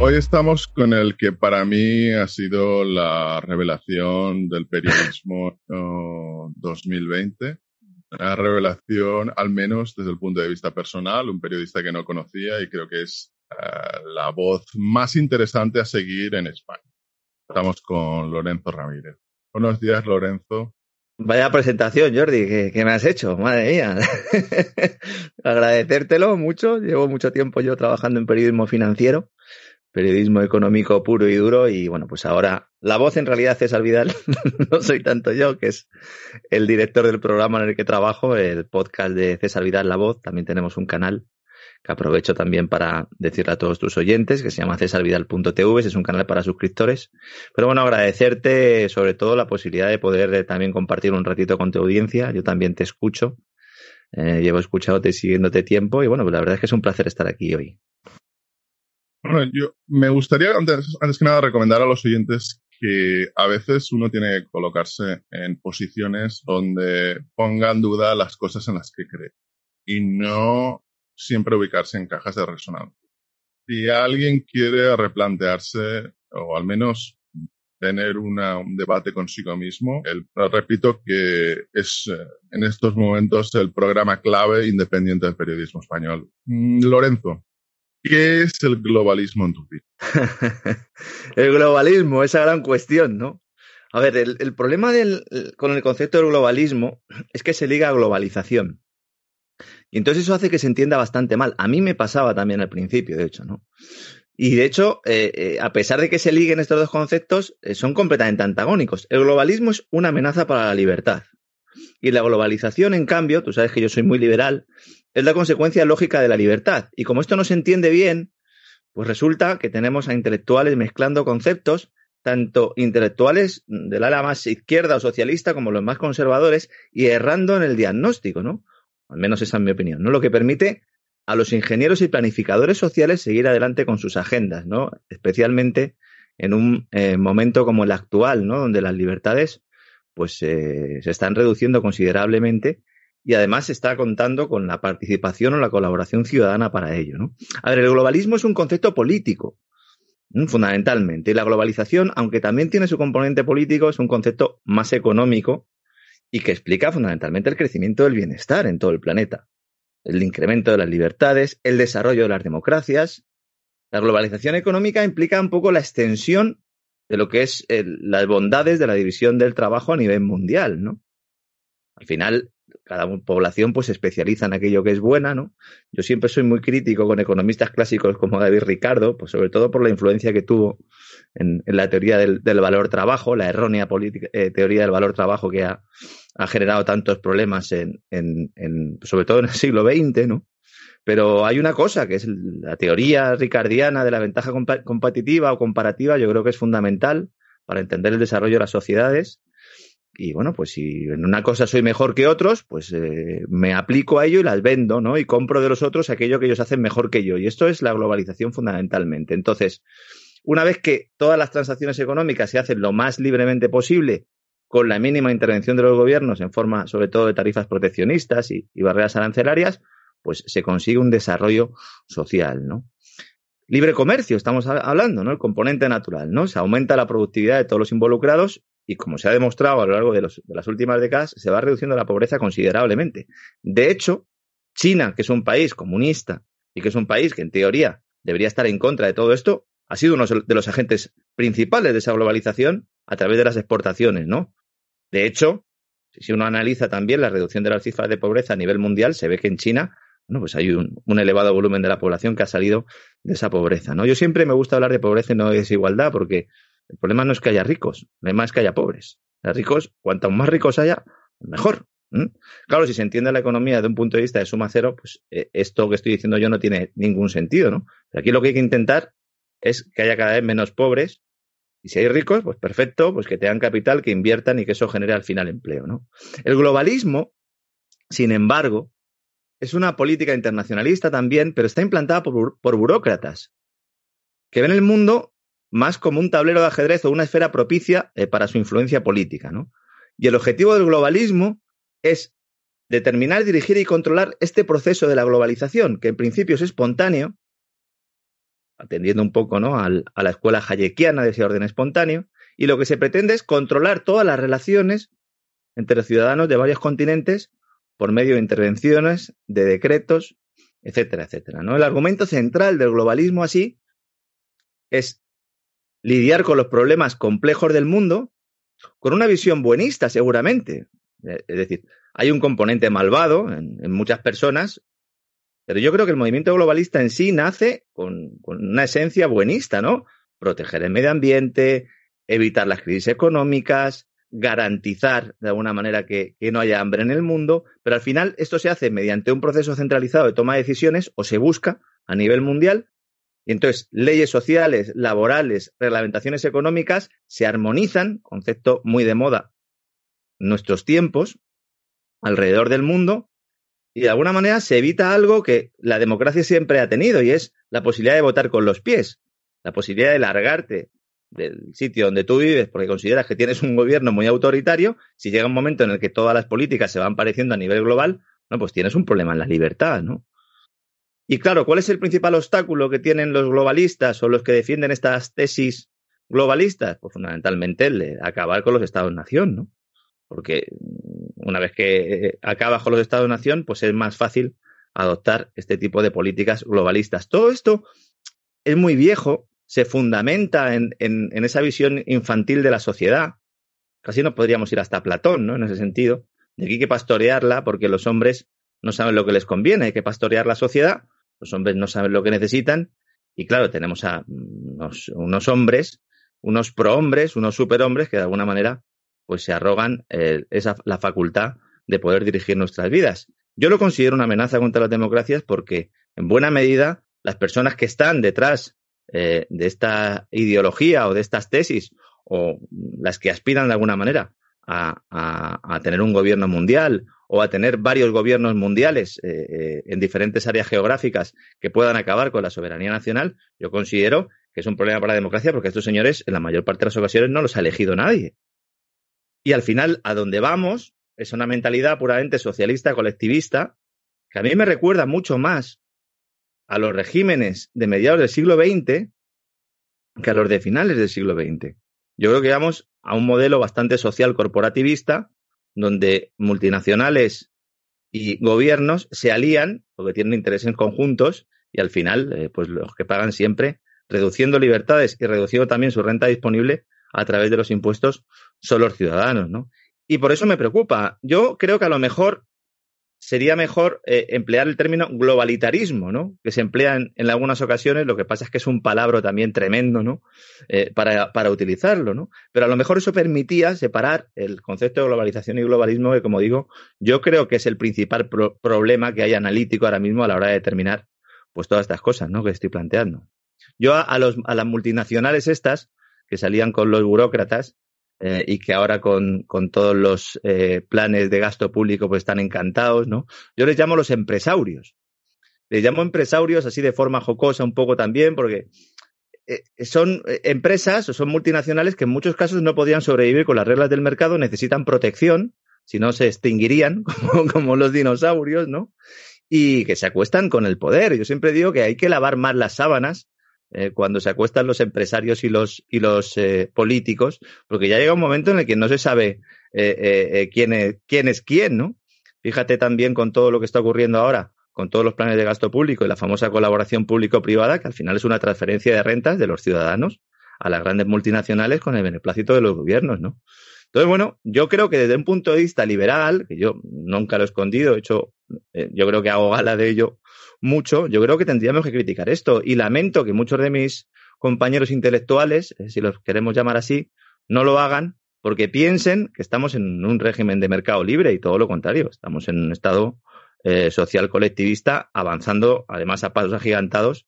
Hoy estamos con el que para mí ha sido la revelación del periodismo 2020. Eh, Una revelación, al menos desde el punto de vista personal, un periodista que no conocía y creo que es eh, la voz más interesante a seguir en España. Estamos con Lorenzo Ramírez. Buenos días, Lorenzo. Vaya presentación, Jordi, que, que, me has hecho, madre mía. Agradecértelo mucho. Llevo mucho tiempo yo trabajando en periodismo financiero periodismo económico puro y duro y bueno, pues ahora la voz en realidad César Vidal, no soy tanto yo, que es el director del programa en el que trabajo, el podcast de César Vidal La Voz, también tenemos un canal que aprovecho también para decirle a todos tus oyentes, que se llama cesarvidal.tv, es un canal para suscriptores. Pero bueno, agradecerte sobre todo la posibilidad de poder eh, también compartir un ratito con tu audiencia, yo también te escucho, eh, llevo escuchándote siguiéndote tiempo y bueno, pues la verdad es que es un placer estar aquí hoy. Bueno, yo me gustaría antes, que nada recomendar a los oyentes que a veces uno tiene que colocarse en posiciones donde ponga en duda las cosas en las que cree y no siempre ubicarse en cajas de resonancia. Si alguien quiere replantearse o al menos tener un debate consigo mismo, repito que es eh, en estos momentos el programa clave independiente del periodismo español. Mm, Lorenzo, ¿Qué es el globalismo en tu vida? el globalismo, esa gran cuestión, ¿no? A ver, el, problema con el concepto del globalismo es que se liga a globalización. Y entonces eso hace que se entienda bastante mal. A mí me pasaba también al principio, de hecho, ¿no? Y de hecho, eh, eh, a pesar de que se liguen estos dos conceptos, eh, son completamente antagónicos. El globalismo es una amenaza para la libertad. Y la globalización, en cambio, tú sabes que yo soy muy liberal es la consecuencia lógica de la libertad. Y como esto no se entiende bien, pues resulta que tenemos a intelectuales mezclando conceptos, tanto intelectuales del ala más izquierda o socialista como los más conservadores, y errando en el diagnóstico, ¿no? Al menos esa es mi opinión, ¿no? Lo que permite a los ingenieros y planificadores sociales seguir adelante con sus agendas, ¿no? Especialmente en un eh, momento como el actual, ¿no? Donde las libertades pues eh, se están reduciendo considerablemente y además está contando con la participación o la colaboración ciudadana para ello. ¿no? A ver, el globalismo es un concepto político, fundamentalmente. y La globalización, aunque también tiene su componente político, es un concepto más económico y que explica fundamentalmente el crecimiento del bienestar en todo el planeta, el incremento de las libertades, el desarrollo de las democracias. La globalización económica implica un poco la extensión de lo que es las bondades de la división del trabajo a nivel mundial, ¿no? Al final, cada población pues se especializa en aquello que es buena, ¿no? Yo siempre soy muy crítico con economistas clásicos como David Ricardo, pues sobre todo por la influencia que tuvo en, la teoría del, valor trabajo, la errónea política, eh, teoría del valor trabajo que ha, generado tantos problemas en, sobre todo en el siglo XX, ¿no? Pero hay una cosa que es la teoría ricardiana de la ventaja competitiva o comparativa, yo creo que es fundamental para entender el desarrollo de las sociedades y bueno, pues si en una cosa soy mejor que otros, pues eh, me aplico a ello y las vendo, ¿no? Y compro de los otros aquello que ellos hacen mejor que yo. Y esto es la globalización fundamentalmente. Entonces, una vez que todas las transacciones económicas se hacen lo más libremente posible, con la mínima intervención de los gobiernos en forma sobre todo de tarifas proteccionistas y barreras arancelarias, pues se consigue un desarrollo social, ¿no? Libre comercio, estamos hablando, ¿no? El componente natural, ¿no? Se aumenta la productividad de todos los involucrados y como se ha demostrado a lo largo de, las últimas décadas, se va reduciendo la pobreza considerablemente. De hecho, China, que es un país comunista y que es un país que en teoría debería estar en contra de todo esto, ha sido uno de los agentes principales de esa globalización a través de las exportaciones, ¿no? De hecho, si uno analiza también la reducción de las cifras de pobreza a nivel mundial, se ve que en China, pues hay un, elevado volumen de la población que ha salido de esa pobreza, ¿no? Yo siempre me gusta hablar de pobreza y no de desigualdad porque el problema no es que haya ricos, el más es que haya pobres. Los ricos, cuanto más ricos haya, mejor. Claro, si se entiende la economía desde un punto de vista de suma cero, pues eh, esto que estoy diciendo yo no tiene ningún sentido, ¿no? aquí lo que hay que intentar es que haya cada vez menos pobres y si hay ricos, pues perfecto, pues que tengan capital, que inviertan y que eso genere al final empleo, ¿no? El globalismo, sin embargo, es una política internacionalista también, pero está implantada por burócratas que ven el mundo más como un tablero de ajedrez o una esfera propicia eh, para su influencia política. ¿no? Y el objetivo del globalismo es determinar, dirigir y controlar este proceso de la globalización, que en principio es espontáneo, atendiendo un poco ¿no? a la escuela hayekiana de ese orden espontáneo, y lo que se pretende es controlar todas las relaciones entre los ciudadanos de varios continentes por medio de intervenciones, de decretos, etcétera, etcétera. ¿no? El argumento central del globalismo así es lidiar con los problemas complejos del mundo con una visión buenista, seguramente. Eh, es decir, hay un componente malvado en, muchas personas, pero yo creo que el movimiento globalista en sí nace con, una esencia buenista, ¿no? Proteger el medio ambiente, evitar las crisis económicas, garantizar de alguna manera que, no haya hambre en el mundo, pero al final esto se hace mediante un proceso centralizado de toma de decisiones o se busca a nivel mundial y entonces, leyes sociales, laborales, reglamentaciones económicas se armonizan, concepto muy de moda nuestros tiempos, alrededor del mundo, y de alguna manera se evita algo que la democracia siempre ha tenido, y es la posibilidad de votar con los pies, la posibilidad de largarte del sitio donde tú vives porque consideras que tienes un gobierno muy autoritario, si llega un momento en el que todas las políticas se van pareciendo a nivel global, no, pues tienes un problema en la libertad, ¿no? Y claro, ¿cuál es el principal obstáculo que tienen los globalistas o los que defienden estas tesis globalistas? Pues fundamentalmente el acabar con los estados-nación, ¿no? Porque una vez que eh, acabas con los estados-nación, pues es más fácil adoptar este tipo de políticas globalistas. Todo esto es muy viejo, se fundamenta en, esa visión infantil de la sociedad. Casi no podríamos ir hasta Platón, ¿no? En ese sentido. De aquí hay que pastorearla porque los hombres no saben lo que les conviene, hay que pastorear la sociedad los hombres no saben lo que necesitan y claro, tenemos a unos, hombres, unos prohombres, unos superhombres que de alguna manera pues se arrogan eh, esa, la facultad de poder dirigir nuestras vidas. Yo lo considero una amenaza contra las democracias porque en buena medida las personas que están detrás eh, de esta ideología o de estas tesis o las que aspiran de alguna manera a, tener un gobierno mundial o a tener varios gobiernos mundiales eh, eh, en diferentes áreas geográficas que puedan acabar con la soberanía nacional, yo considero que es un problema para la democracia porque estos señores en la mayor parte de las ocasiones no los ha elegido nadie. Y al final, a donde vamos es una mentalidad puramente socialista, colectivista, que a mí me recuerda mucho más a los regímenes de mediados del siglo XX que a los de finales del siglo XX. Yo creo que vamos a un modelo bastante social corporativista, donde multinacionales y gobiernos se alían porque tienen intereses conjuntos y al final, eh, pues los que pagan siempre, reduciendo libertades y reduciendo también su renta disponible a través de los impuestos, son los ciudadanos, ¿no? Y por eso me preocupa. Yo creo que a lo mejor sería mejor eh, emplear el término globalitarismo, ¿no? Que se emplea en, algunas ocasiones, lo que pasa es que es un palabra también tremendo, ¿no? Eh, para, utilizarlo, ¿no? Pero a lo mejor eso permitía separar el concepto de globalización y globalismo, que como digo, yo creo que es el principal problema que hay analítico ahora mismo a la hora de determinar pues todas estas cosas, ¿no? Que estoy planteando. Yo a, a las multinacionales estas, que salían con los burócratas, eh, y que ahora con, con todos los eh, planes de gasto público pues están encantados, ¿no? Yo les llamo los empresarios. Les llamo empresarios así de forma jocosa un poco también porque eh, son empresas o son multinacionales que en muchos casos no podían sobrevivir con las reglas del mercado, necesitan protección, si no se extinguirían como los dinosaurios, ¿no? Y que se acuestan con el poder. Yo siempre digo que hay que lavar más las sábanas eh, cuando se acuestan los empresarios y los, y los eh, políticos, porque ya llega un momento en el que no se sabe eh, eh, quién, es, quién es quién, ¿no? Fíjate también con todo lo que está ocurriendo ahora, con todos los planes de gasto público y la famosa colaboración público-privada, que al final es una transferencia de rentas de los ciudadanos a las grandes multinacionales con el beneplácito de los gobiernos, ¿no? Entonces, bueno, yo creo que desde un punto de vista liberal, que yo nunca lo he escondido, hecho, yo creo que hago gala de ello mucho, yo creo que tendríamos que criticar esto. Y lamento que muchos de mis compañeros intelectuales, eh, si los queremos llamar así, no lo hagan porque piensen que estamos en un régimen de mercado libre y todo lo contrario, estamos en un estado eh, social colectivista avanzando además a pasos agigantados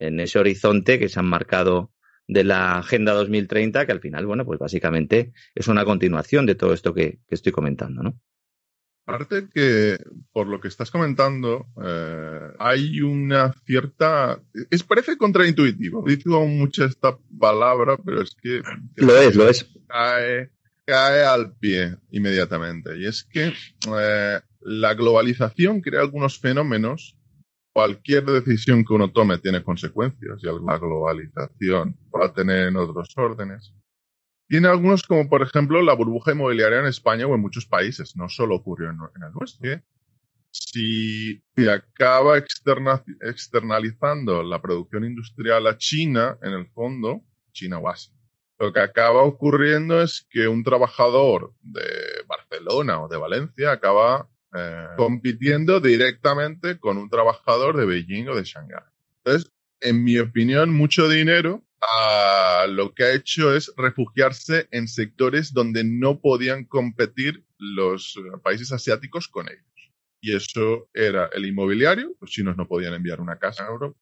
en ese horizonte que se han marcado de la Agenda 2030, que al final, bueno, pues básicamente es una continuación de todo esto que, que estoy comentando, ¿no? Aparte que, por lo que estás comentando, eh, hay una cierta... Es, parece contraintuitivo. Digo mucho esta palabra, pero es que... Lo es, lo es. Cae, al pie inmediatamente. Y es que eh, la globalización crea algunos fenómenos. Cualquier decisión que uno tome tiene consecuencias y la globalización va a tener en otros órdenes. Tiene algunos, como por ejemplo la burbuja inmobiliaria en España o en muchos países, no solo ocurrió en, el oeste. Si se acaba externalizando la producción industrial a China, en el fondo, China o Asia, lo que acaba ocurriendo es que un trabajador de Barcelona o de Valencia acaba eh, compitiendo directamente con un trabajador de Beijing o de Shanghái. Entonces, en mi opinión, mucho dinero Ah lo que ha hecho es refugiarse en sectores donde no podían competir los eh, países asiáticos con ellos. Y eso era el inmobiliario, los chinos no podían enviar una casa a Europa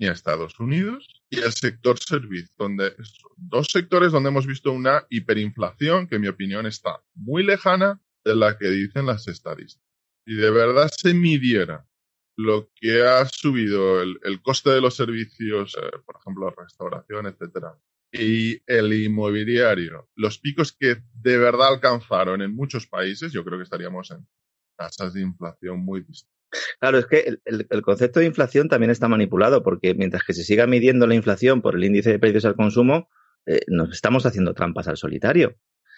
ni a Estados Unidos, y el sector servicio, donde dos sectores donde hemos visto una hiperinflación que en mi opinión está muy lejana de la que dicen las estadísticas. Si de verdad se midiera lo que ha subido el, coste de los servicios, eh, por ejemplo, restauración, etcétera, y el inmobiliario, los picos que de verdad alcanzaron en muchos países, yo creo que estaríamos en tasas de inflación muy distintas. Claro, es que el, concepto de inflación también está manipulado, porque mientras que se siga midiendo la inflación por el índice de precios al consumo, eh, nos estamos haciendo trampas al solitario.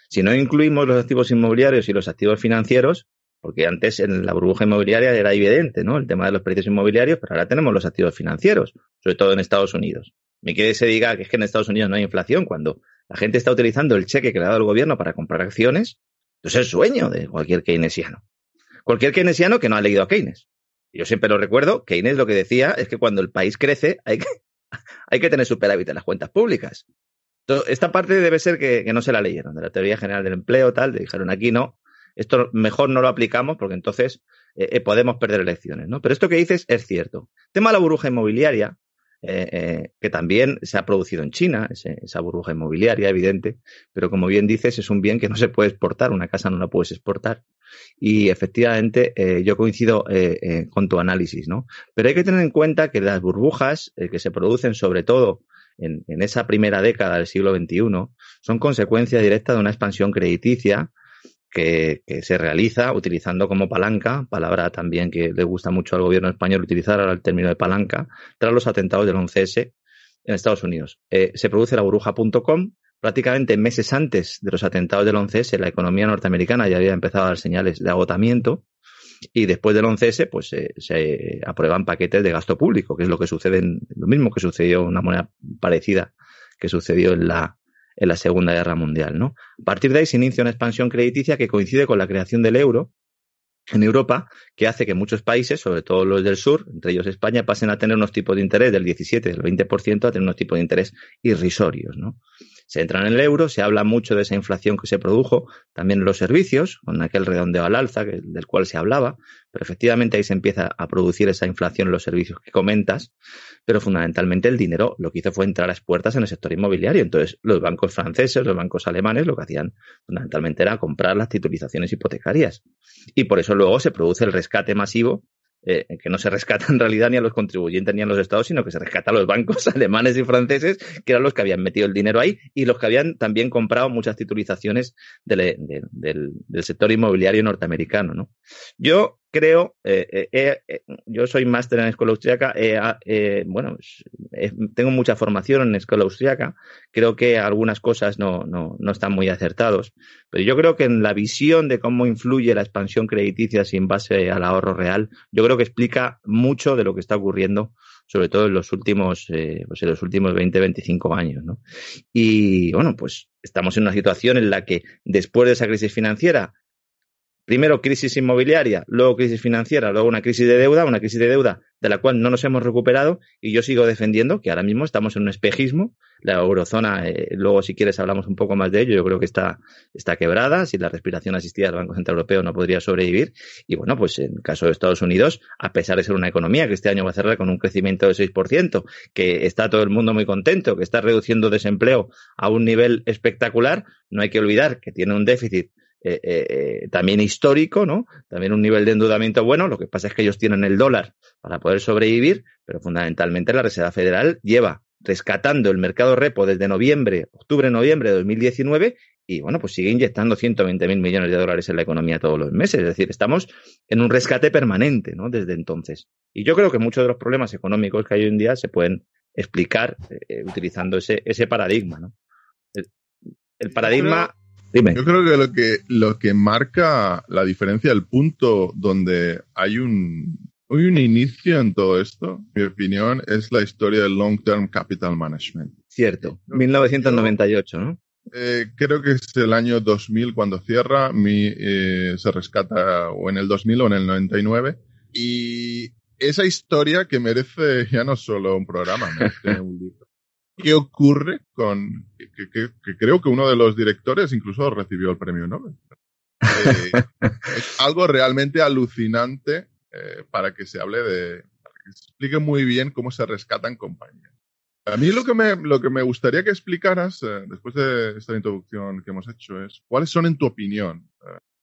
Si no incluimos los activos inmobiliarios y los activos financieros, porque antes en la burbuja inmobiliaria era evidente, ¿no? El tema de los precios inmobiliarios, pero ahora tenemos los activos financieros, sobre todo en Estados Unidos. Me quiere se diga que es que en Estados Unidos no hay inflación cuando la gente está utilizando el cheque que le ha dado el gobierno para comprar acciones, pues es el sueño de cualquier keynesiano. Cualquier keynesiano que no ha leído a Keynes. Yo siempre lo recuerdo, Keynes lo que decía es que cuando el país crece hay que, hay que tener superávit en las cuentas públicas. Entonces, esta parte debe ser que, que, no se la leyeron, de la teoría general del empleo, tal, le dijeron aquí no, esto mejor no lo aplicamos porque entonces eh, eh, podemos perder elecciones, ¿no? Pero esto que dices es cierto. tema de la burbuja inmobiliaria, eh, que también se ha producido en China, esa burbuja inmobiliaria, evidente, pero como bien dices, es un bien que no se puede exportar, una casa no la puedes exportar. Y efectivamente, yo coincido con tu análisis, ¿no? Pero hay que tener en cuenta que las burbujas que se producen sobre todo en esa primera década del siglo XXI son consecuencia directa de una expansión crediticia que, se realiza utilizando como palanca, palabra también que le gusta mucho al gobierno español utilizar ahora el término de palanca, tras los atentados del 11S en Estados Unidos. Eh, se produce la burbuja.com. Prácticamente meses antes de los atentados del 11S, la economía norteamericana ya había empezado a dar señales de agotamiento y después del 11S pues eh, se aprueban paquetes de gasto público, que es lo que sucede en, lo mismo que sucedió una moneda parecida que sucedió en la en la Segunda Guerra Mundial. ¿no? A partir de ahí se inicia una expansión crediticia que coincide con la creación del euro en Europa, que hace que muchos países, sobre todo los del sur, entre ellos España, pasen a tener unos tipos de interés del 17, del 20%, a tener unos tipos de interés irrisorios. ¿no? Se entra en el euro, se habla mucho de esa inflación que se produjo, también en los servicios, con aquel redondeo al alza del cual se hablaba, pero efectivamente ahí se empieza a producir esa inflación en los servicios que comentas, pero fundamentalmente el dinero lo que hizo fue entrar a las puertas en el sector inmobiliario. Entonces, los bancos franceses, los bancos alemanes, lo que hacían fundamentalmente era comprar las titulizaciones hipotecarias. Y por eso luego se produce el rescate masivo eh, que no se rescata en realidad ni a los contribuyentes ni a los estados, sino que se rescata a los bancos alemanes y franceses, que eran los que habían metido el dinero ahí y los que habían también comprado muchas titulizaciones del, del sector inmobiliario norteamericano. ¿no? Yo creo, eh, eh, eh, yo soy máster en escuela austriaca, ah, bueno, tengo mucha formación en escuela austriaca, creo que algunas cosas no, están muy acertados, pero yo creo que en la visión de cómo influye la expansión crediticia sin base al ahorro real, yo creo que explica mucho de lo que está ocurriendo sobre todo en los últimos, pues en los últimos 20, 25 años. Y bueno, pues estamos en una situación en la que después de esa crisis financiera Primero crisis inmobiliaria, luego crisis financiera, luego una crisis de deuda, una crisis de deuda de la cual no nos hemos recuperado y yo sigo defendiendo que ahora mismo estamos en un espejismo. La eurozona, eh, luego si quieres hablamos un poco más de ello, yo creo que está, está quebrada, si la respiración asistida del Banco Central Europeo no podría sobrevivir. Y bueno, pues en el caso de Estados Unidos, a pesar de ser una economía que este año va a cerrar con un crecimiento del 6%, que está todo el mundo muy contento, que está reduciendo desempleo a un nivel espectacular, no hay que olvidar que tiene un déficit eh, eh, eh, también histórico, ¿no? También un nivel de endeudamiento bueno. Lo que pasa es que ellos tienen el dólar para poder sobrevivir, pero fundamentalmente la Reserva Federal lleva rescatando el mercado repo desde noviembre, octubre-noviembre de 2019 y bueno, pues sigue inyectando 120 mil millones de dólares en la economía todos los meses. Es decir, estamos en un rescate permanente, ¿no? Desde entonces. Y yo creo que muchos de los problemas económicos que hay hoy en día se pueden explicar utilizando ese, paradigma, ¿no? el paradigma yo creo que lo que, lo que marca la diferencia, el punto donde hay un, hay un inicio en todo esto, mi opinión, es la historia del Long Term Capital Management. Cierto, 1998, ¿no? Eh, creo que es el año 2000 cuando cierra, eh, se rescata o en el 2000 o en el 99. Y esa historia que merece ya no solo un programa, merece un libro qué ocurre con. Que, creo que uno de los directores incluso recibió el premio Nobel. Eh, es algo realmente alucinante eh, para que se hable de. Para que se explique muy bien cómo se rescatan compañías. A mí lo que me, lo que me gustaría que explicaras, eh, después de esta introducción que hemos hecho, es cuáles son, en tu opinión,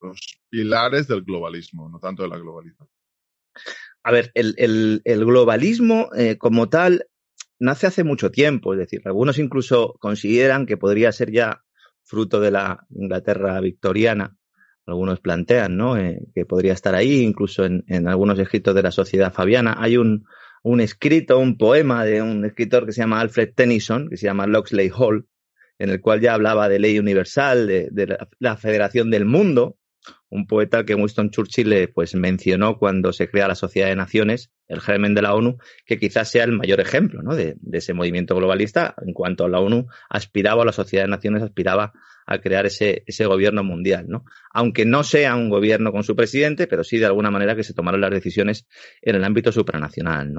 los pilares del globalismo, no tanto de la globalización. A ver, el, el, globalismo como tal nace hace mucho tiempo, es decir, algunos incluso consideran que podría ser ya fruto de la Inglaterra victoriana, algunos plantean, ¿no? Eh, que podría estar ahí, incluso en, algunos escritos de la sociedad fabiana. Hay un, un escrito, un poema de un escritor que se llama Alfred Tennyson, que se llama Loxley Hall, en el cual ya hablaba de ley universal, de, la, federación del mundo, un poeta que Winston Churchill pues, mencionó cuando se crea la Sociedad de Naciones, el germen de la ONU, que quizás sea el mayor ejemplo de, ese movimiento globalista. En cuanto a la ONU aspiraba, la Sociedad de Naciones aspiraba a crear ese, gobierno mundial, Aunque no sea un gobierno con su presidente, pero sí de alguna manera que se tomaron las decisiones en el ámbito supranacional,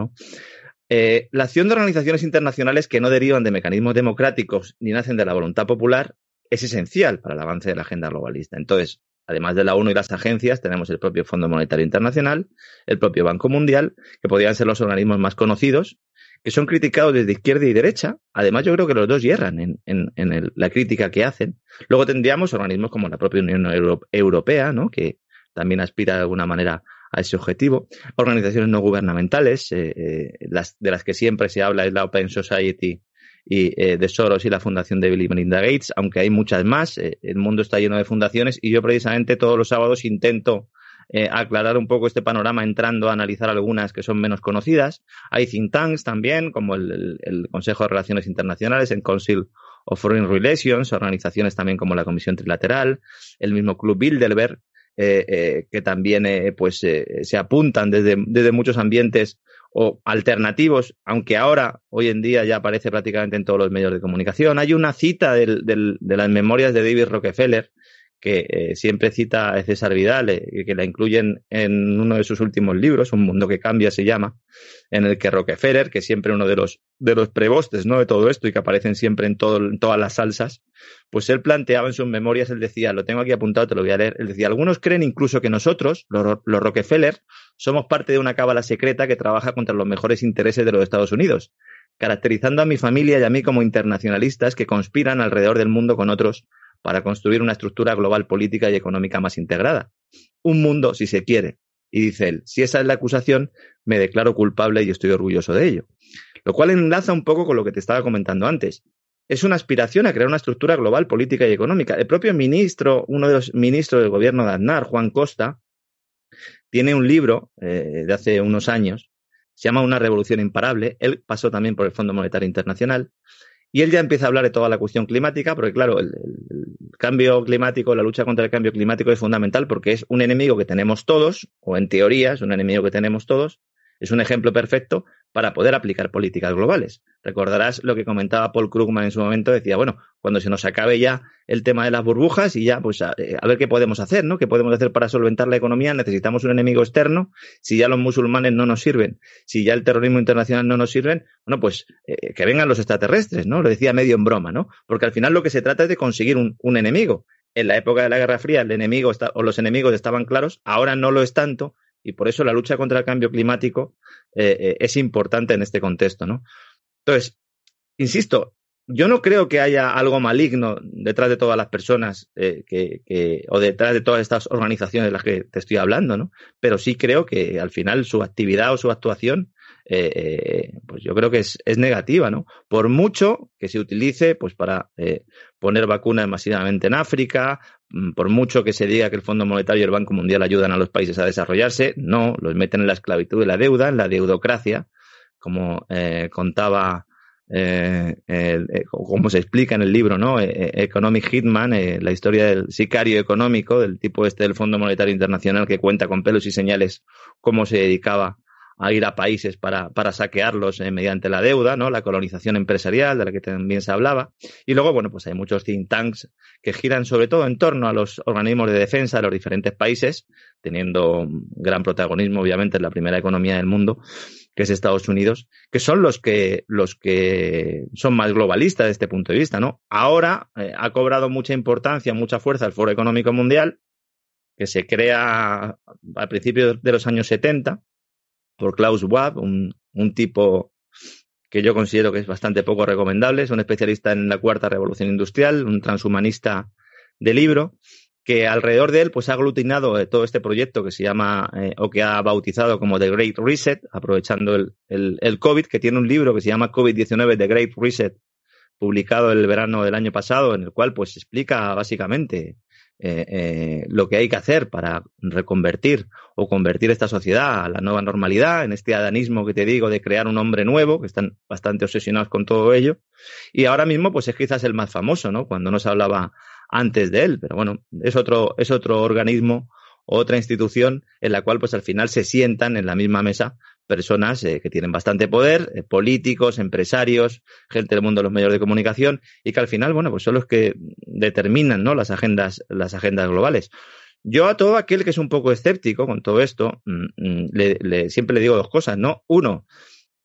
eh, la acción de organizaciones internacionales que no derivan de mecanismos democráticos ni nacen de la voluntad popular es esencial para el avance de la agenda globalista. Entonces, Además de la ONU y las agencias, tenemos el propio Fondo Monetario Internacional, el propio Banco Mundial, que podrían ser los organismos más conocidos, que son criticados desde izquierda y derecha. Además, yo creo que los dos hierran en, la crítica que hacen. Luego tendríamos organismos como la propia Unión Europea, que también aspira de alguna manera a ese objetivo. Organizaciones no gubernamentales, eh, eh, las, de las que siempre se habla es la Open Society y, eh, de Soros y la fundación de Billy Melinda Gates, aunque hay muchas más. Eh, el mundo está lleno de fundaciones y yo precisamente todos los sábados intento eh, aclarar un poco este panorama entrando a analizar algunas que son menos conocidas. Hay think tanks también, como el, Consejo de Relaciones Internacionales, el Council of Foreign Relations, organizaciones también como la Comisión Trilateral, el mismo Club Bilderberg, eh, eh que también pues se apuntan desde, desde, muchos ambientes o alternativos, aunque ahora, hoy en día, ya aparece prácticamente en todos los medios de comunicación. Hay una cita de las memorias de David Rockefeller que eh, siempre cita a César Vidal, y eh, que la incluyen en uno de sus últimos libros, Un mundo que cambia se llama, en el que Rockefeller, que siempre uno de los, de los prebostes ¿no? de todo esto y que aparecen siempre en, todas las salsas, pues él planteaba en sus memorias, él decía, lo tengo aquí apuntado, te lo voy a leer, él decía, algunos creen incluso que nosotros, los, los Rockefeller, somos parte de una cábala secreta que trabaja contra los mejores intereses de los Estados Unidos caracterizando a mi familia y a mí como internacionalistas que conspiran alrededor del mundo con otros para construir una estructura global política y económica más integrada. Un mundo, si se quiere. Y dice él, si esa es la acusación, me declaro culpable y estoy orgulloso de ello. Lo cual enlaza un poco con lo que te estaba comentando antes. Es una aspiración a crear una estructura global política y económica. El propio ministro, uno de los ministros del gobierno de Aznar, Juan Costa, tiene un libro eh, de hace unos años, se llama Una revolución imparable. Él pasó también por el Fondo Monetario Internacional y él ya empieza a hablar de toda la cuestión climática, porque claro, el, cambio climático, la lucha contra el cambio climático es fundamental porque es un enemigo que tenemos todos, o en teoría es un enemigo que tenemos todos, es un ejemplo perfecto para poder aplicar políticas globales. Recordarás lo que comentaba Paul Krugman en su momento, decía, bueno, cuando se nos acabe ya el tema de las burbujas y ya, pues a, eh, ver qué podemos hacer, ¿no? ¿Qué podemos hacer para solventar la economía? Necesitamos un enemigo externo. Si ya los musulmanes no nos sirven, si ya el terrorismo internacional no nos sirven, bueno, pues eh, que vengan los extraterrestres, ¿no? Lo decía medio en broma, ¿no? Porque al final lo que se trata es de conseguir un, enemigo en la época de la Guerra Fría el enemigo o los enemigos estaban claros, ahora no lo es tanto, y por eso la lucha contra el cambio climático eh, eh, es importante en este contexto, Entonces, insisto, yo no creo que haya algo maligno detrás de todas las personas eh, que, o detrás de todas estas organizaciones de las que te estoy hablando, ¿no? Pero sí creo que al final su actividad o su actuación eh, eh, pues yo creo que es, negativa, ¿no? Por mucho que se utilice, pues para eh, poner vacunas masivamente en África, mm, por mucho que se diga que el Fondo Monetario y el Banco Mundial ayudan a los países a desarrollarse, no, los meten en la esclavitud de la deuda, en la deudocracia, como contaba como se explica en el libro, ¿no? Economic Hitman, la historia del sicario económico, del tipo este del Fondo Monetario Internacional que cuenta con pelos y señales cómo se dedicaba a ir a países para, para saquearlos eh, mediante la deuda, ¿no? La colonización empresarial de la que también se hablaba. Y luego, bueno, pues hay muchos think tanks que giran sobre todo en torno a los organismos de defensa de los diferentes países, teniendo gran protagonismo, obviamente, en la primera economía del mundo, que es Estados Unidos, que son los que, los que son más globalistas desde este punto de vista, ¿no? Ahora eh, ha cobrado mucha importancia, mucha fuerza el Foro Económico Mundial, que se crea a principios de los años 70 por Klaus Wab, un, un tipo que yo considero que es bastante poco recomendable. Es un especialista en la cuarta revolución industrial, un transhumanista de libro, que alrededor de él pues, ha aglutinado eh, todo este proyecto que se llama eh, o que ha bautizado como The Great Reset, aprovechando el, el, el COVID, que tiene un libro que se llama COVID-19 The Great Reset, publicado el verano del año pasado, en el cual pues explica básicamente eh, eh, lo que hay que hacer para reconvertir o convertir esta sociedad a la nueva normalidad, en este adanismo que te digo de crear un hombre nuevo, que están bastante obsesionados con todo ello. Y ahora mismo, pues es quizás el más famoso, ¿no? Cuando no se hablaba antes de él, pero bueno, es otro, es otro organismo, otra institución en la cual, pues al final se sientan en la misma mesa personas eh, que tienen bastante poder, eh, políticos, empresarios, gente del mundo de los medios de comunicación, y que al final, bueno, pues son los que determinan ¿no? las, agendas, las agendas globales. Yo a todo aquel que es un poco escéptico con todo esto, mm, mm, siempre le digo dos cosas, ¿no? Uno,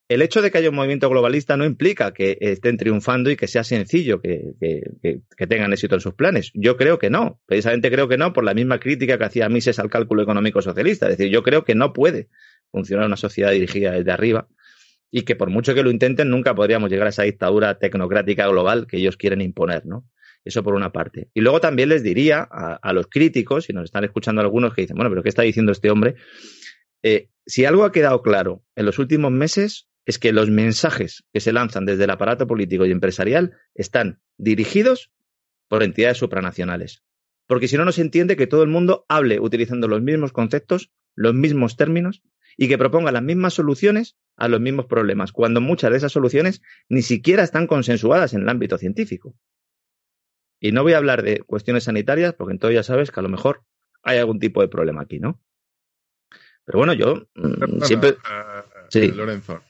el hecho de que haya un movimiento globalista no implica que estén triunfando y que sea sencillo que, que, tengan éxito en sus planes. Yo creo que no. Precisamente creo que no por la misma crítica que hacía Mises al cálculo económico socialista. Es decir, yo creo que no puede funcionar una sociedad dirigida desde arriba y que por mucho que lo intenten nunca podríamos llegar a esa dictadura tecnocrática global que ellos quieren imponer, ¿no? Eso por una parte. Y luego también les diría a, los críticos, si nos están escuchando algunos que dicen, bueno, pero ¿qué está diciendo este hombre? Eh, si algo ha quedado claro en los últimos meses es que los mensajes que se lanzan desde el aparato político y empresarial están dirigidos por entidades supranacionales. Porque si no, no se entiende que todo el mundo hable utilizando los mismos conceptos, los mismos términos y que proponga las mismas soluciones a los mismos problemas, cuando muchas de esas soluciones ni siquiera están consensuadas en el ámbito científico. Y no voy a hablar de cuestiones sanitarias, porque entonces ya sabes que a lo mejor hay algún tipo de problema aquí, ¿no? Pero bueno, yo mm, siempre... Eh, sí. Lorenzo,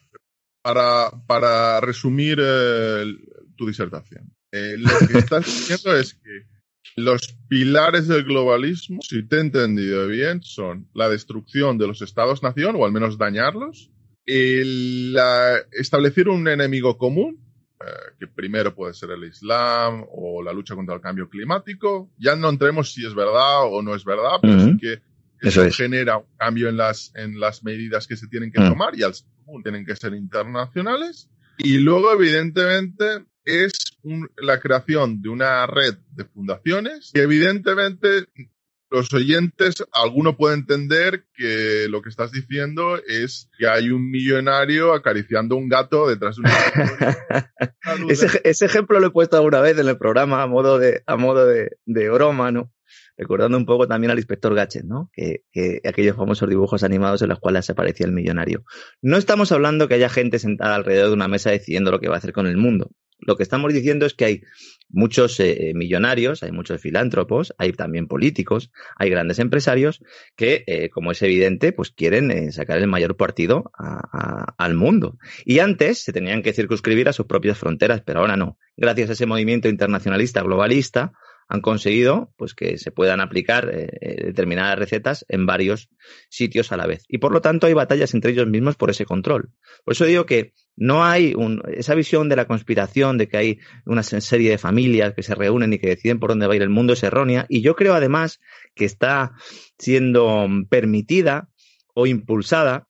para, para resumir eh, tu disertación, eh, lo que estás diciendo es que los pilares del globalismo, si te he entendido bien, son la destrucción de los estados-nación, o al menos dañarlos, establecer un enemigo común, eh, que primero puede ser el Islam o la lucha contra el cambio climático. Ya no entremos si es verdad o no es verdad, pero sí que eso, genera un cambio en las, en las medidas que se tienen que tomar y al común tienen que ser internacionales. Y luego, evidentemente, es la creación de una red de fundaciones y evidentemente los oyentes, alguno puede entender que lo que estás diciendo es que hay un millonario acariciando un gato detrás de un... ese, ese ejemplo lo he puesto alguna vez en el programa a modo de, a modo de, broma, ¿no? Recordando un poco también al inspector Gachet, ¿no? Que, aquellos famosos dibujos animados en los cuales aparecía el millonario. No estamos hablando que haya gente sentada alrededor de una mesa decidiendo lo que va a hacer con el mundo lo que estamos diciendo es que hay muchos eh, eh, millonarios, hay muchos filántropos, hay también políticos, hay grandes empresarios que, eh, como es evidente, pues quieren sacar el mayor partido al mundo. Y antes se tenían que circunscribir a sus propias fronteras, pero ahora no. Gracias a ese movimiento internacionalista globalista han conseguido pues que se puedan aplicar determinadas recetas en varios sitios a la vez. Y por lo tanto hay batallas entre ellos mismos por ese control. Por eso digo que no hay esa visión de la conspiración, de que hay una serie de familias que se reúnen y que deciden por dónde va a ir el mundo, es errónea. Y yo creo además que está siendo permitida o impulsada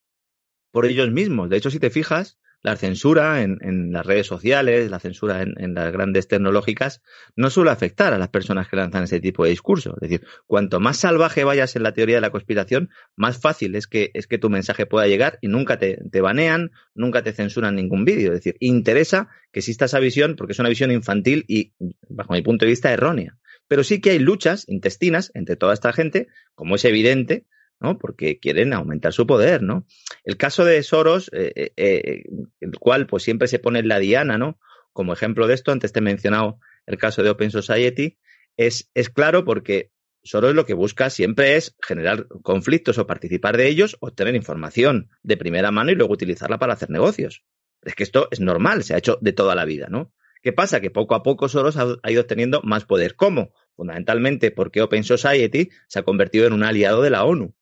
por ellos mismos. De hecho, si te fijas, la censura en, las redes sociales, la censura en, las grandes tecnológicas, no suele afectar a las personas que lanzan ese tipo de discurso. Es decir, cuanto más salvaje vayas en la teoría de la conspiración, más fácil es que, es que tu mensaje pueda llegar y nunca te, te banean, nunca te censuran ningún vídeo. Es decir, interesa que exista esa visión porque es una visión infantil y, bajo mi punto de vista, errónea. Pero sí que hay luchas intestinas entre toda esta gente, como es evidente, ¿no? Porque quieren aumentar su poder, ¿no? El caso de Soros, eh, eh, eh, el cual pues siempre se pone en la diana, ¿no? Como ejemplo de esto, antes te he mencionado el caso de Open Society, es, es claro porque Soros lo que busca siempre es generar conflictos o participar de ellos, obtener información de primera mano y luego utilizarla para hacer negocios. Es que esto es normal, se ha hecho de toda la vida, ¿no? ¿Qué pasa? Que poco a poco Soros ha, ido obteniendo más poder. ¿Cómo? Fundamentalmente porque Open Society se ha convertido en un aliado de la ONU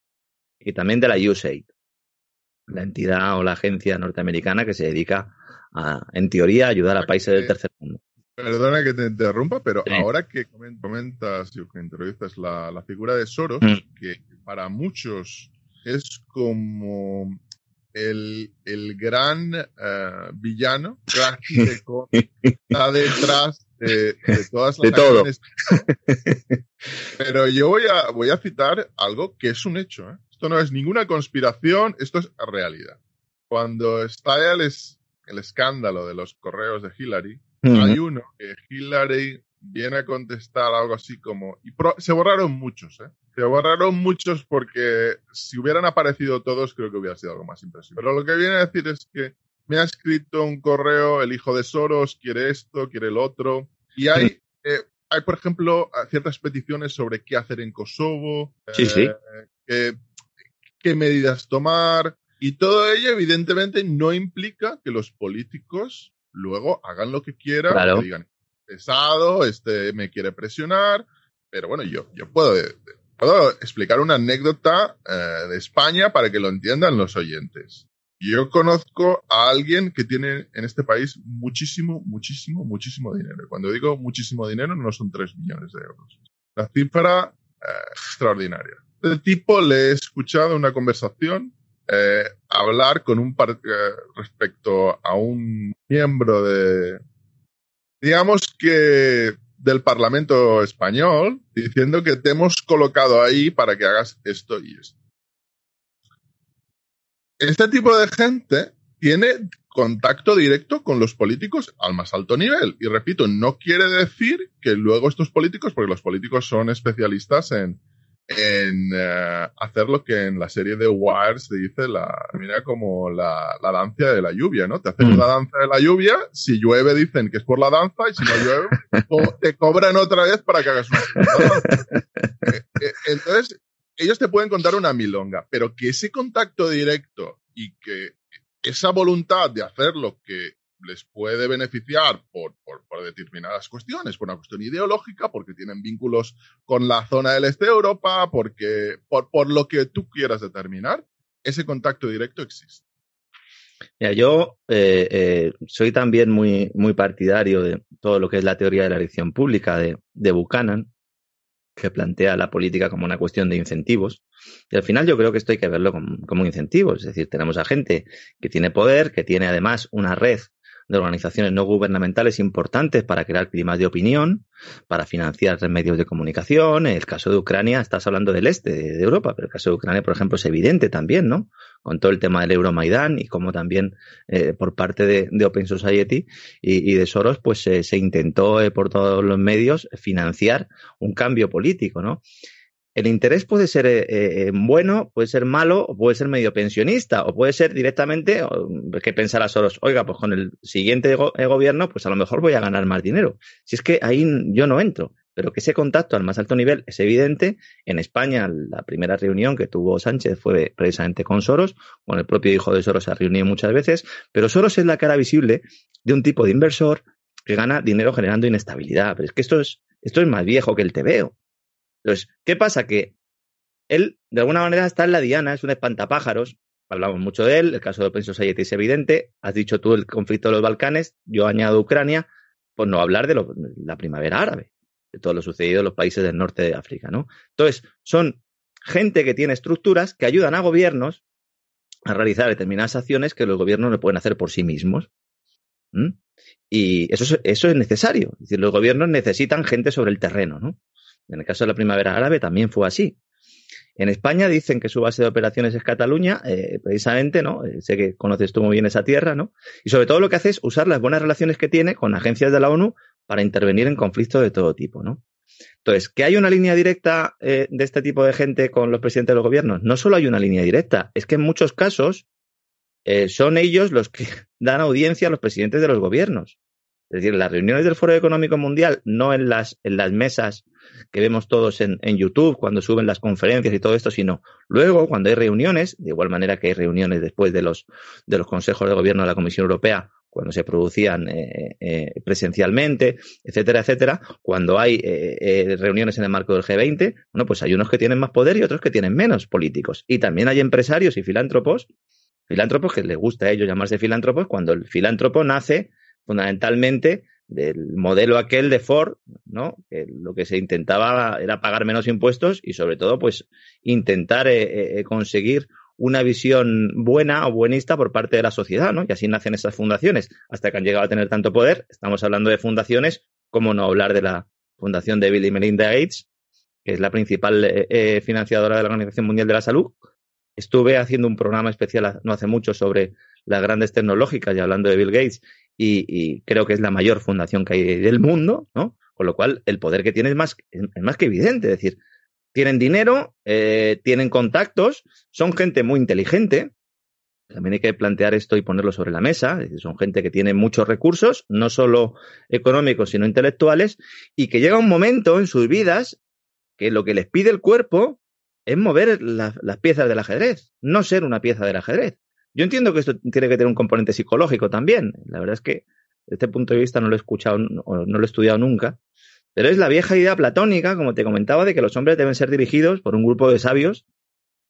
y también de la USAID, la entidad o la agencia norteamericana que se dedica a, en teoría, a ayudar a países del tercer mundo. Perdona que te interrumpa, pero ahora que comentas y que entrevistas la, figura de Soros, mm. que para muchos es como el, el gran eh, villano que está detrás de, todas las de Pero yo voy a, voy a citar algo que es un hecho. ¿eh? Esto no es ninguna conspiración, esto es realidad. Cuando está el, el escándalo de los correos de Hillary, hay uno que Hillary viene a contestar algo así como... Y se borraron muchos, ¿eh? Se borraron muchos porque si hubieran aparecido todos creo que hubiera sido algo más impresionante. Pero lo que viene a decir es que me ha escrito un correo, el hijo de Soros quiere esto, quiere el otro. Y hay, eh, hay por ejemplo, ciertas peticiones sobre qué hacer en Kosovo. Sí, sí. Eh, eh, qué medidas tomar. Y todo ello, evidentemente, no implica que los políticos luego hagan lo que quieran, digan pesado, este me quiere presionar. Pero bueno, yo, yo puedo, eh, puedo explicar una anécdota eh, de España para que lo entiendan los oyentes. Yo conozco a alguien que tiene en este país muchísimo, muchísimo, muchísimo dinero. Cuando digo muchísimo dinero, no son 3 millones de euros. La cifra eh, es extraordinaria este tipo le he escuchado una conversación eh, hablar con un par eh, respecto a un miembro de, digamos que del Parlamento español, diciendo que te hemos colocado ahí para que hagas esto y esto. Este tipo de gente tiene contacto directo con los políticos al más alto nivel. Y repito, no quiere decir que luego estos políticos, porque los políticos son especialistas en, en eh, hacer lo que en la serie de Wire se dice, la, mira como la, la danza de la lluvia, ¿no? Te hacen mm. la danza de la lluvia, si llueve dicen que es por la danza y si no llueve te cobran otra vez para que hagas una... Eh, eh, entonces, ellos te pueden contar una milonga, pero que ese contacto directo y que esa voluntad de hacer lo que les puede beneficiar por, determinadas cuestiones, por una cuestión ideológica, porque tienen vínculos con la zona del este de Europa, porque por, lo que tú quieras determinar, ese contacto directo existe. yo eh, eh, soy también muy, muy partidario de todo lo que es la teoría de la elección pública de, de Buchanan, que plantea la política como una cuestión de incentivos. Y al final yo creo que esto hay que verlo como, como incentivos. Es decir, tenemos a gente que tiene poder, que tiene además una red de organizaciones no gubernamentales importantes para crear climas de opinión, para financiar medios de comunicación. En el caso de Ucrania, estás hablando del este de Europa, pero el caso de Ucrania, por ejemplo, es evidente también, ¿no? Con todo el tema del Euromaidán y como también eh, por parte de, Open Society y, de Soros, pues eh, se intentó eh, por todos los medios financiar un cambio político, ¿no? el interés puede ser eh, eh, bueno, puede ser malo, puede ser medio pensionista, o puede ser directamente pues, que a Soros, oiga, pues con el siguiente eh, gobierno, pues a lo mejor voy a ganar más dinero. Si es que ahí yo no entro pero que ese contacto al más alto nivel es evidente. En España, la primera reunión que tuvo Sánchez fue precisamente con Soros, con el propio hijo de Soros se ha reunido muchas veces, pero Soros es la cara visible de un tipo de inversor que gana dinero generando inestabilidad. Pero es que esto es, esto es más viejo que el TVO. Entonces, ¿qué pasa? Que él, de alguna manera, está en la diana, es un espantapájaros. Hablamos mucho de él, el caso de Penso Society es evidente. Has dicho tú el conflicto de los Balcanes, yo añado Ucrania, por pues no hablar de la primavera árabe, de todo lo sucedido en los países del norte de África, ¿no? Entonces, son gente que tiene estructuras que ayudan a gobiernos a realizar determinadas acciones que los gobiernos no pueden hacer por sí mismos. Y eso es, eso es necesario. Es decir, los gobiernos necesitan gente sobre el terreno, ¿no? En el caso de la primavera árabe también fue así. En España dicen que su base de operaciones es Cataluña, eh, precisamente, ¿no? Eh, sé que conoces tú muy bien esa tierra, ¿no? Y sobre todo lo que hace es usar las buenas relaciones que tiene con agencias de la ONU para intervenir en conflictos de todo tipo, ¿no? Entonces, ¿que hay una línea directa eh, de este tipo de gente con los presidentes de los gobiernos? No solo hay una línea directa, es que en muchos casos son ellos los que dan audiencia a los presidentes de los gobiernos. Es decir, las reuniones del Foro Económico Mundial, no en las, en las mesas que vemos todos en, en, YouTube, cuando suben las conferencias y todo esto, sino luego, cuando hay reuniones, de igual manera que hay reuniones después de los, de los consejos de gobierno de la Comisión Europea, cuando se producían eh, eh, presencialmente, etcétera, etcétera, cuando hay eh, reuniones en el marco del G20, bueno, pues hay unos que tienen más poder y otros que tienen menos políticos. Y también hay empresarios y filántropos, filántropos que les gusta a ellos llamarse filántropos, cuando el filántropo nace fundamentalmente del modelo aquel de Ford, ¿no? Que lo que se intentaba era pagar menos impuestos y sobre todo, pues, intentar eh, eh, conseguir una visión buena o buenista por parte de la sociedad, ¿no? Y así nacen esas fundaciones. Hasta que han llegado a tener tanto poder, estamos hablando de fundaciones, como no hablar de la fundación de Bill y Melinda Gates, que es la principal eh, financiadora de la Organización Mundial de la Salud. Estuve haciendo un programa especial ah, no hace mucho sobre las grandes tecnológicas y hablando de Bill Gates y, creo que es la mayor fundación que hay del mundo, ¿no? Con lo cual, el poder que tiene es más, es más que evidente. Es decir, tienen dinero, eh, tienen contactos, son gente muy inteligente. También hay que plantear esto y ponerlo sobre la mesa. son gente que tiene muchos recursos, no solo económicos, sino intelectuales, y que llega un momento en sus vidas que lo que les pide el cuerpo es mover las piezas del ajedrez, no ser una pieza del ajedrez. Yo entiendo que esto tiene que tener un componente psicológico también. La verdad es que desde este punto de vista no lo he escuchado o no lo he estudiado nunca. Pero es la vieja idea platónica, como te comentaba, de que los hombres deben ser dirigidos por un grupo de sabios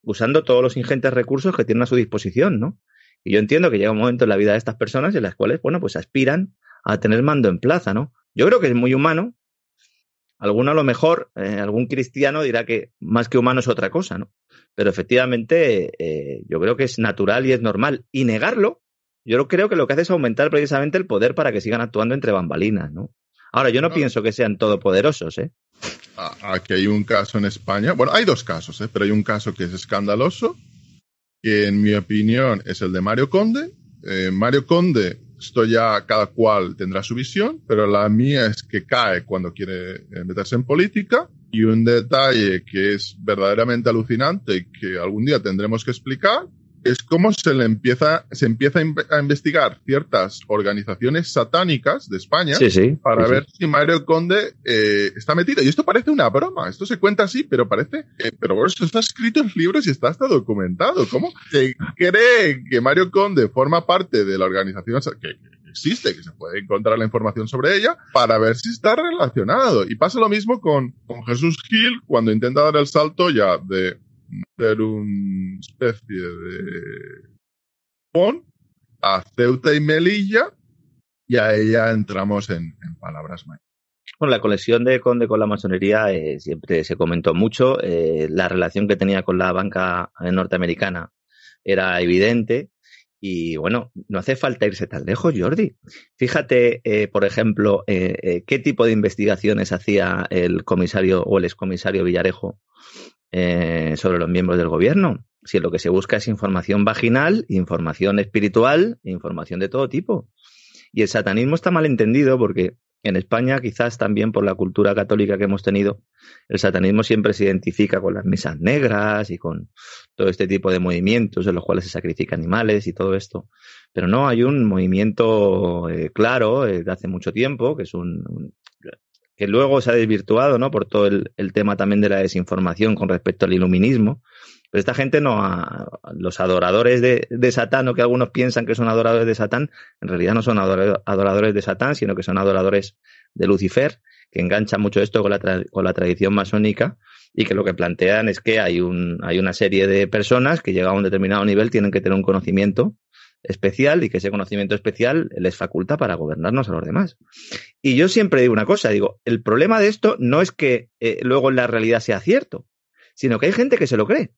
usando todos los ingentes recursos que tienen a su disposición, ¿no? Y yo entiendo que llega un momento en la vida de estas personas en las cuales, bueno, pues aspiran a tener mando en plaza, ¿no? Yo creo que es muy humano alguno a lo mejor, eh, algún cristiano dirá que más que humano es otra cosa, ¿no? Pero efectivamente eh, yo creo que es natural y es normal. Y negarlo, yo creo que lo que hace es aumentar precisamente el poder para que sigan actuando entre bambalinas, ¿no? Ahora, yo no, pienso que sean todopoderosos, ¿eh? Aquí hay un caso en España, bueno, hay dos casos, ¿eh? Pero hay un caso que es escandaloso, que en mi opinión es el de Mario Conde. Eh, Mario Conde esto ya cada cual tendrá su visión, pero la mía es que cae cuando quiere eh, meterse en política. Y un detalle que es verdaderamente alucinante y que algún día tendremos que explicar es como se le empieza, se empieza a investigar ciertas organizaciones satánicas de España para ver si Mario Conde eh, está metido. Y esto parece una broma, esto se cuenta así, pero parece, eh, pero bueno, esto está escrito en libros y está hasta documentado. ¿Cómo se cree que Mario Conde forma parte de la organización que, existe, que se puede encontrar la información sobre ella, para ver si está relacionado? Y pasa lo mismo con Jesús Gil cuando intenta dar el salto ya de, ser una especie de pon a Ceuta y Melilla y a ella entramos en, palabras mayores. Bueno, la colección de Conde con la masonería eh, siempre se comentó mucho. Eh, la relación que tenía con la banca eh, norteamericana era evidente. Y bueno, no hace falta irse tan lejos, Jordi. Fíjate, por ejemplo, qué tipo de investigaciones hacía el comisario o el excomisario Villarejo eh, sobre los miembros del gobierno. Si lo que se busca es información vaginal, información espiritual, información de todo tipo. Y el satanismo está mal entendido porque en España, quizás también por la cultura católica que hemos tenido, el satanismo siempre se identifica con las misas negras y con todo este tipo de movimientos en los cuales se sacrifican animales y todo esto. Pero no, hay un movimiento eh, claro eh, de hace mucho tiempo, que es un, que luego se ha desvirtuado, ¿no? Por todo el, tema también de la desinformación con respecto al iluminismo. Pero esta gente no, los adoradores de, Satán, o que algunos piensan que son adoradores de Satán, en realidad no son adoradores de Satán, sino que son adoradores de Lucifer, que engancha mucho esto con la, con la tradición masónica y que lo que plantean es que hay, un, hay una serie de personas que llega a un determinado nivel tienen que tener un conocimiento especial y que ese conocimiento especial les faculta para gobernarnos a los demás. Y yo siempre digo una cosa, digo, el problema de esto no es que eh, luego en la realidad sea cierto, sino que hay gente que se lo cree.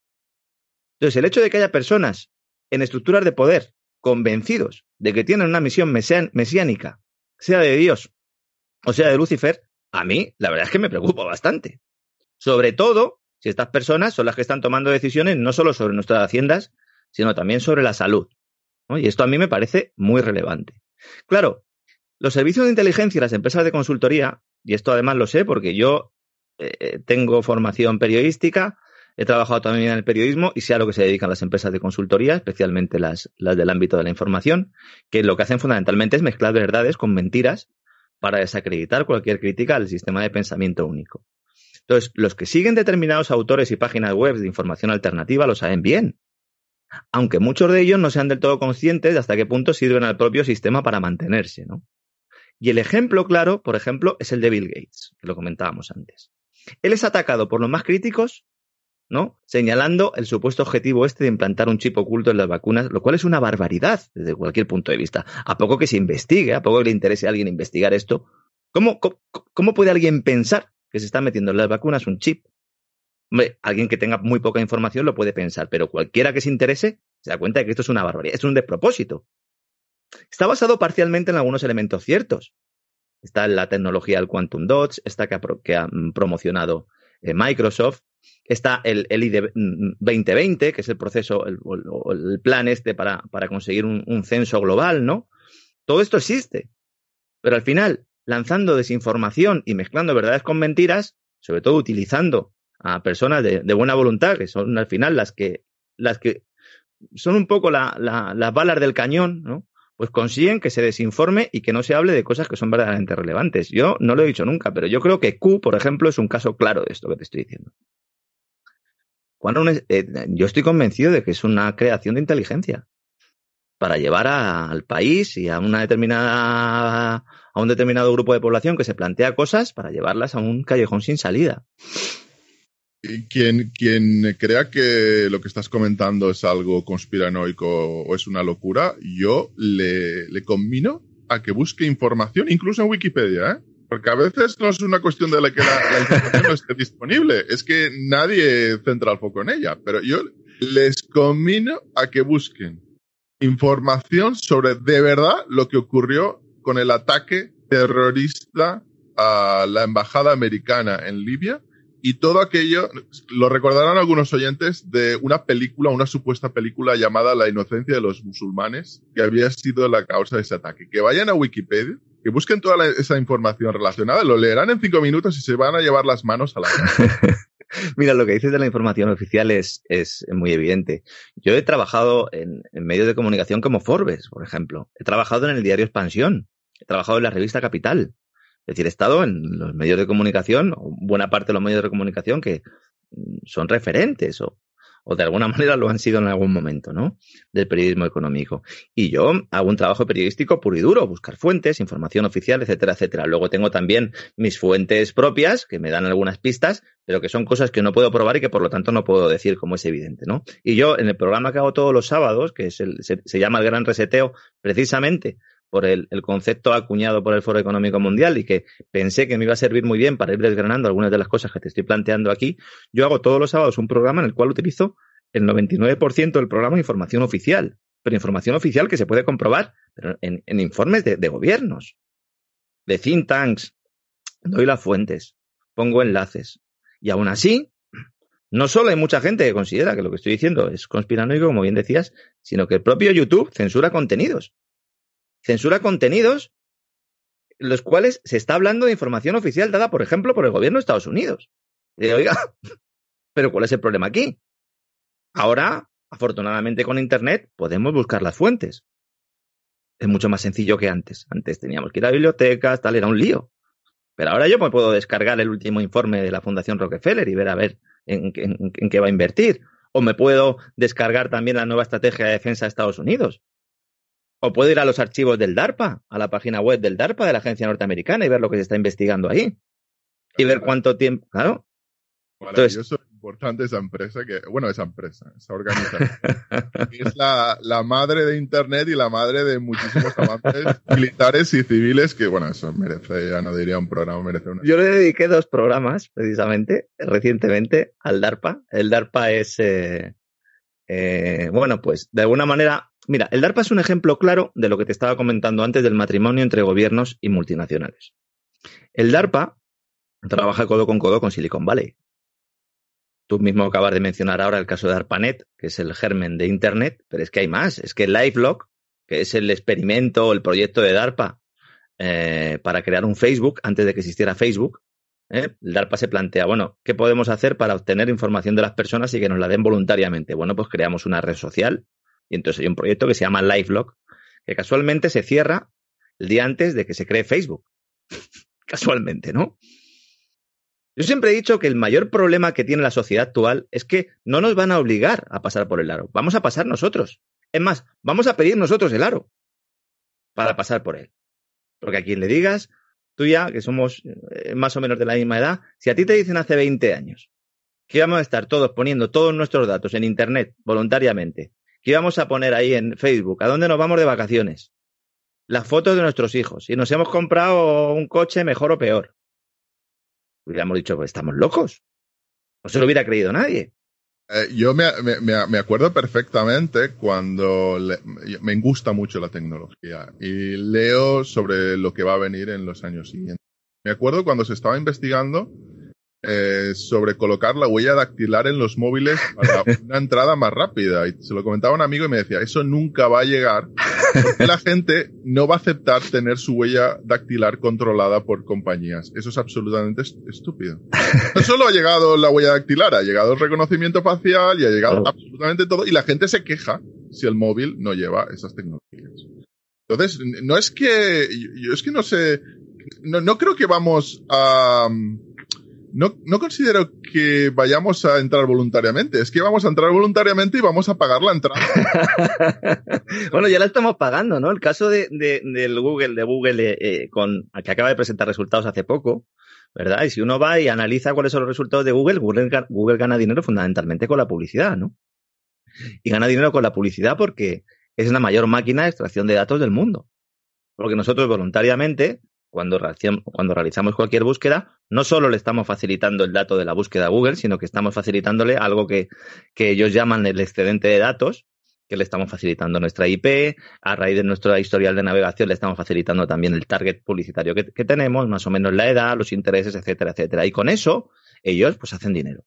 Entonces, el hecho de que haya personas en estructuras de poder convencidos de que tienen una misión mesiánica, sea de Dios o sea de Lucifer, a mí la verdad es que me preocupa bastante. Sobre todo si estas personas son las que están tomando decisiones no solo sobre nuestras haciendas, sino también sobre la salud, y esto a mí me parece muy relevante. Claro, los servicios de inteligencia y las empresas de consultoría, y esto además lo sé porque yo eh, eh, tengo formación periodística, he trabajado también en el periodismo y sé a lo que se dedican las empresas de consultoría, especialmente las, las del ámbito de la información, que lo que hacen fundamentalmente es mezclar verdades con mentiras para desacreditar cualquier crítica al sistema de pensamiento único. Entonces, los que siguen determinados autores y páginas web de información alternativa lo saben bien aunque muchos de ellos no sean del todo conscientes de hasta qué punto sirven al propio sistema para mantenerse, ¿no? Y el ejemplo claro, por ejemplo, es el de Bill Gates, que lo comentábamos antes. Él es atacado por los más críticos, ¿no? Señalando el supuesto objetivo este de implantar un chip oculto en las vacunas, lo cual es una barbaridad desde cualquier punto de vista. A poco que se investigue, a poco que le interese a alguien investigar esto, cómo, cómo puede alguien pensar que se está metiendo en las vacunas un chip alguien que tenga muy poca información lo puede pensar, pero cualquiera que se interese se da cuenta de que esto es una barbaridad, es un despropósito. Está basado parcialmente en algunos elementos ciertos. Está la tecnología del Quantum Dots, está que ha, mm, promocionado eh, Microsoft, está el, ID 2020, mm, mm, que es el proceso, el, plan este para, conseguir un censo global, ¿no? Todo esto existe. Pero al final, lanzando desinformación y mezclando verdades con mentiras, sobre todo utilizando a personas de, buena voluntad, que son al final las que, las que son un poco las balas del cañón, ¿no? pues consiguen que se desinforme y que no se hable de cosas que son verdaderamente relevantes. Yo no lo he dicho nunca, pero yo creo que Q, por ejemplo, es un caso claro de esto que te estoy diciendo. Cuando eh, yo estoy convencido de que es una creación de inteligencia para llevar al país y a una determinada a un determinado grupo de población que se plantea cosas para llevarlas a un callejón sin salida quien, quien crea que lo que estás comentando es algo conspiranoico o es una locura, yo le, le combino a que busque información, incluso en Wikipedia, ¿eh? Porque a veces no es una cuestión de la que la, la información no esté disponible, es que nadie centra el foco en ella, pero yo les combino a que busquen información sobre de verdad lo que ocurrió con el ataque terrorista a la embajada americana en Libia y todo aquello, lo recordarán algunos oyentes de una película, una supuesta película llamada La inocencia de los musulmanes, que había sido la causa de ese ataque. Que vayan a Wikipedia, que busquen toda esa información relacionada, lo leerán en cinco minutos y se van a llevar las manos a la cara. Mira, lo que dices de la información oficial es, es muy evidente. Yo he trabajado en medios de comunicación como Forbes, por ejemplo. He trabajado en el diario Expansión. He trabajado en la revista Capital. Es decir, he estado en los medios de comunicación, buena parte de los medios de comunicación que mm, son referentes o, o de alguna manera lo han sido en algún momento, ¿no? Del periodismo económico. Y yo hago un trabajo periodístico puro y duro, buscar fuentes, información oficial, etcétera, etcétera. Luego tengo también mis fuentes propias que me dan algunas pistas, pero que son cosas que no puedo probar y que por lo tanto no puedo decir como es evidente, ¿no? Y yo en el programa que hago todos los sábados, que es se llama El Gran Reseteo, precisamente por el, concepto acuñado por el Foro Económico Mundial y que pensé que me iba a servir muy bien para ir desgranando algunas de las cosas que te estoy planteando aquí, yo hago todos los sábados un programa en el cual utilizo el 99% del programa de información oficial, pero información oficial que se puede comprobar en, en informes de, de, gobiernos, de think tanks, doy las fuentes, pongo enlaces. Y aún así, no solo hay mucha gente que considera que lo que estoy diciendo es conspiranoico, como bien decías, sino que el propio YouTube censura contenidos censura contenidos los cuales se está hablando de información oficial dada, por ejemplo, por el gobierno de Estados Unidos. oiga, pero ¿cuál es el problema aquí? Ahora, afortunadamente con Internet, podemos buscar las fuentes. Es mucho más sencillo que antes. Antes teníamos que ir a bibliotecas, tal, era un lío. Pero ahora yo me puedo descargar el último informe de la Fundación Rockefeller y ver a ver en qué va a invertir. O me puedo descargar también la nueva estrategia de defensa de Estados Unidos o puedo ir a los archivos del DARPA, a la página web del DARPA de la agencia norteamericana y ver lo que se está investigando ahí. Y ver cuánto tiempo. Claro. Maravilloso, es importante esa empresa que, bueno, esa empresa, esa organización. es la, madre de Internet y la madre de muchísimos amantes militares y civiles que, bueno, eso merece, ya no diría un programa, merece una. Yo le dediqué dos programas, precisamente, recientemente, al DARPA. El DARPA es, eh, eh, bueno, pues de alguna manera Mira, el DARPA es un ejemplo claro de lo que te estaba comentando antes del matrimonio entre gobiernos y multinacionales. El DARPA trabaja codo con codo con Silicon Valley. Tú mismo acabas de mencionar ahora el caso de ARPANET, que es el germen de Internet, pero es que hay más. Es que LifeLock, que es el experimento o el proyecto de DARPA eh, para crear un Facebook antes de que existiera Facebook, eh, El DARPA se plantea, bueno, ¿qué podemos hacer para obtener información de las personas y que nos la den voluntariamente? Bueno, pues creamos una red social y entonces hay un proyecto que se llama LifeLock, que casualmente se cierra el día antes de que se cree Facebook. casualmente, ¿no? Yo siempre he dicho que el mayor problema que tiene la sociedad actual es que no nos van a obligar a pasar por el aro, vamos a pasar nosotros. Es más, vamos a pedir nosotros el aro para pasar por él. Porque a quien le digas, tú ya, que somos eh, más o menos de la misma edad, si a ti te dicen hace 20 años que vamos a estar todos poniendo todos nuestros datos en Internet voluntariamente ¿Qué íbamos a poner ahí en Facebook, ¿a dónde nos vamos de vacaciones? Las fotos de nuestros hijos. Y nos hemos comprado un coche mejor o peor. Hubiéramos dicho, pues estamos locos. No se lo hubiera creído nadie. Eh, yo me, acuerdo perfectamente cuando me gusta mucho la tecnología y leo sobre lo que va a venir en los años siguientes. Me acuerdo cuando se estaba investigando eh, sobre colocar la huella dactilar en los móviles para una entrada más rápida. Y se lo comentaba un amigo y me decía, eso nunca va a llegar porque la gente no va a aceptar tener su huella dactilar controlada por compañías. Eso es absolutamente estúpido. No solo ha llegado la huella dactilar, ha llegado el reconocimiento facial y ha llegado absolutamente todo. Y la gente se queja si el móvil no lleva esas tecnologías. Entonces, no es que, yo es que no sé, no, creo que vamos a, mm, no, no considero que vayamos a entrar voluntariamente. Es que vamos a entrar voluntariamente y vamos a pagar la entrada. bueno, ya la estamos pagando, ¿no? El caso de, del Google, de Google eh, eh, con, que acaba de presentar resultados hace poco, ¿verdad? Y si uno va y analiza cuáles son los resultados de Google, Google, Google gana dinero fundamentalmente con la publicidad, ¿no? Y gana dinero con la publicidad porque es la mayor máquina de extracción de datos del mundo. Porque nosotros voluntariamente cuando, cuando realizamos cualquier búsqueda, no solo le estamos facilitando el dato de la búsqueda a Google, sino que estamos facilitándole algo que, ellos llaman el excedente de datos, que le estamos facilitando nuestra IP, a raíz de nuestro historial de navegación le estamos facilitando también el target publicitario que, tenemos, más o menos la edad, los intereses, etcétera, etcétera. Y con eso ellos pues hacen dinero.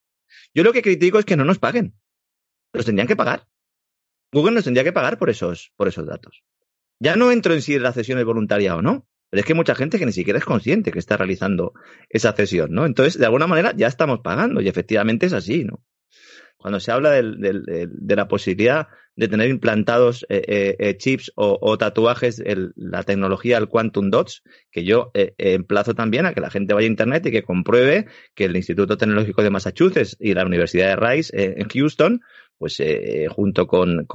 Yo lo que critico es que no nos paguen. Los tendrían que pagar. Google nos tendría que pagar por esos, por esos datos. Ya no entro en si la cesión es voluntaria o no. Pero es que hay mucha gente que ni siquiera es consciente que está realizando esa cesión, ¿no? Entonces, de alguna manera ya estamos pagando y efectivamente es así, ¿no? Cuando se habla de la posibilidad de tener implantados eh, eh, eh, chips o, tatuajes, la tecnología del Quantum Dots, que yo emplazo también a que la gente vaya a Internet y que compruebe que el Instituto Tecnológico de Massachusetts y la Universidad de Rice en Houston, pues junto con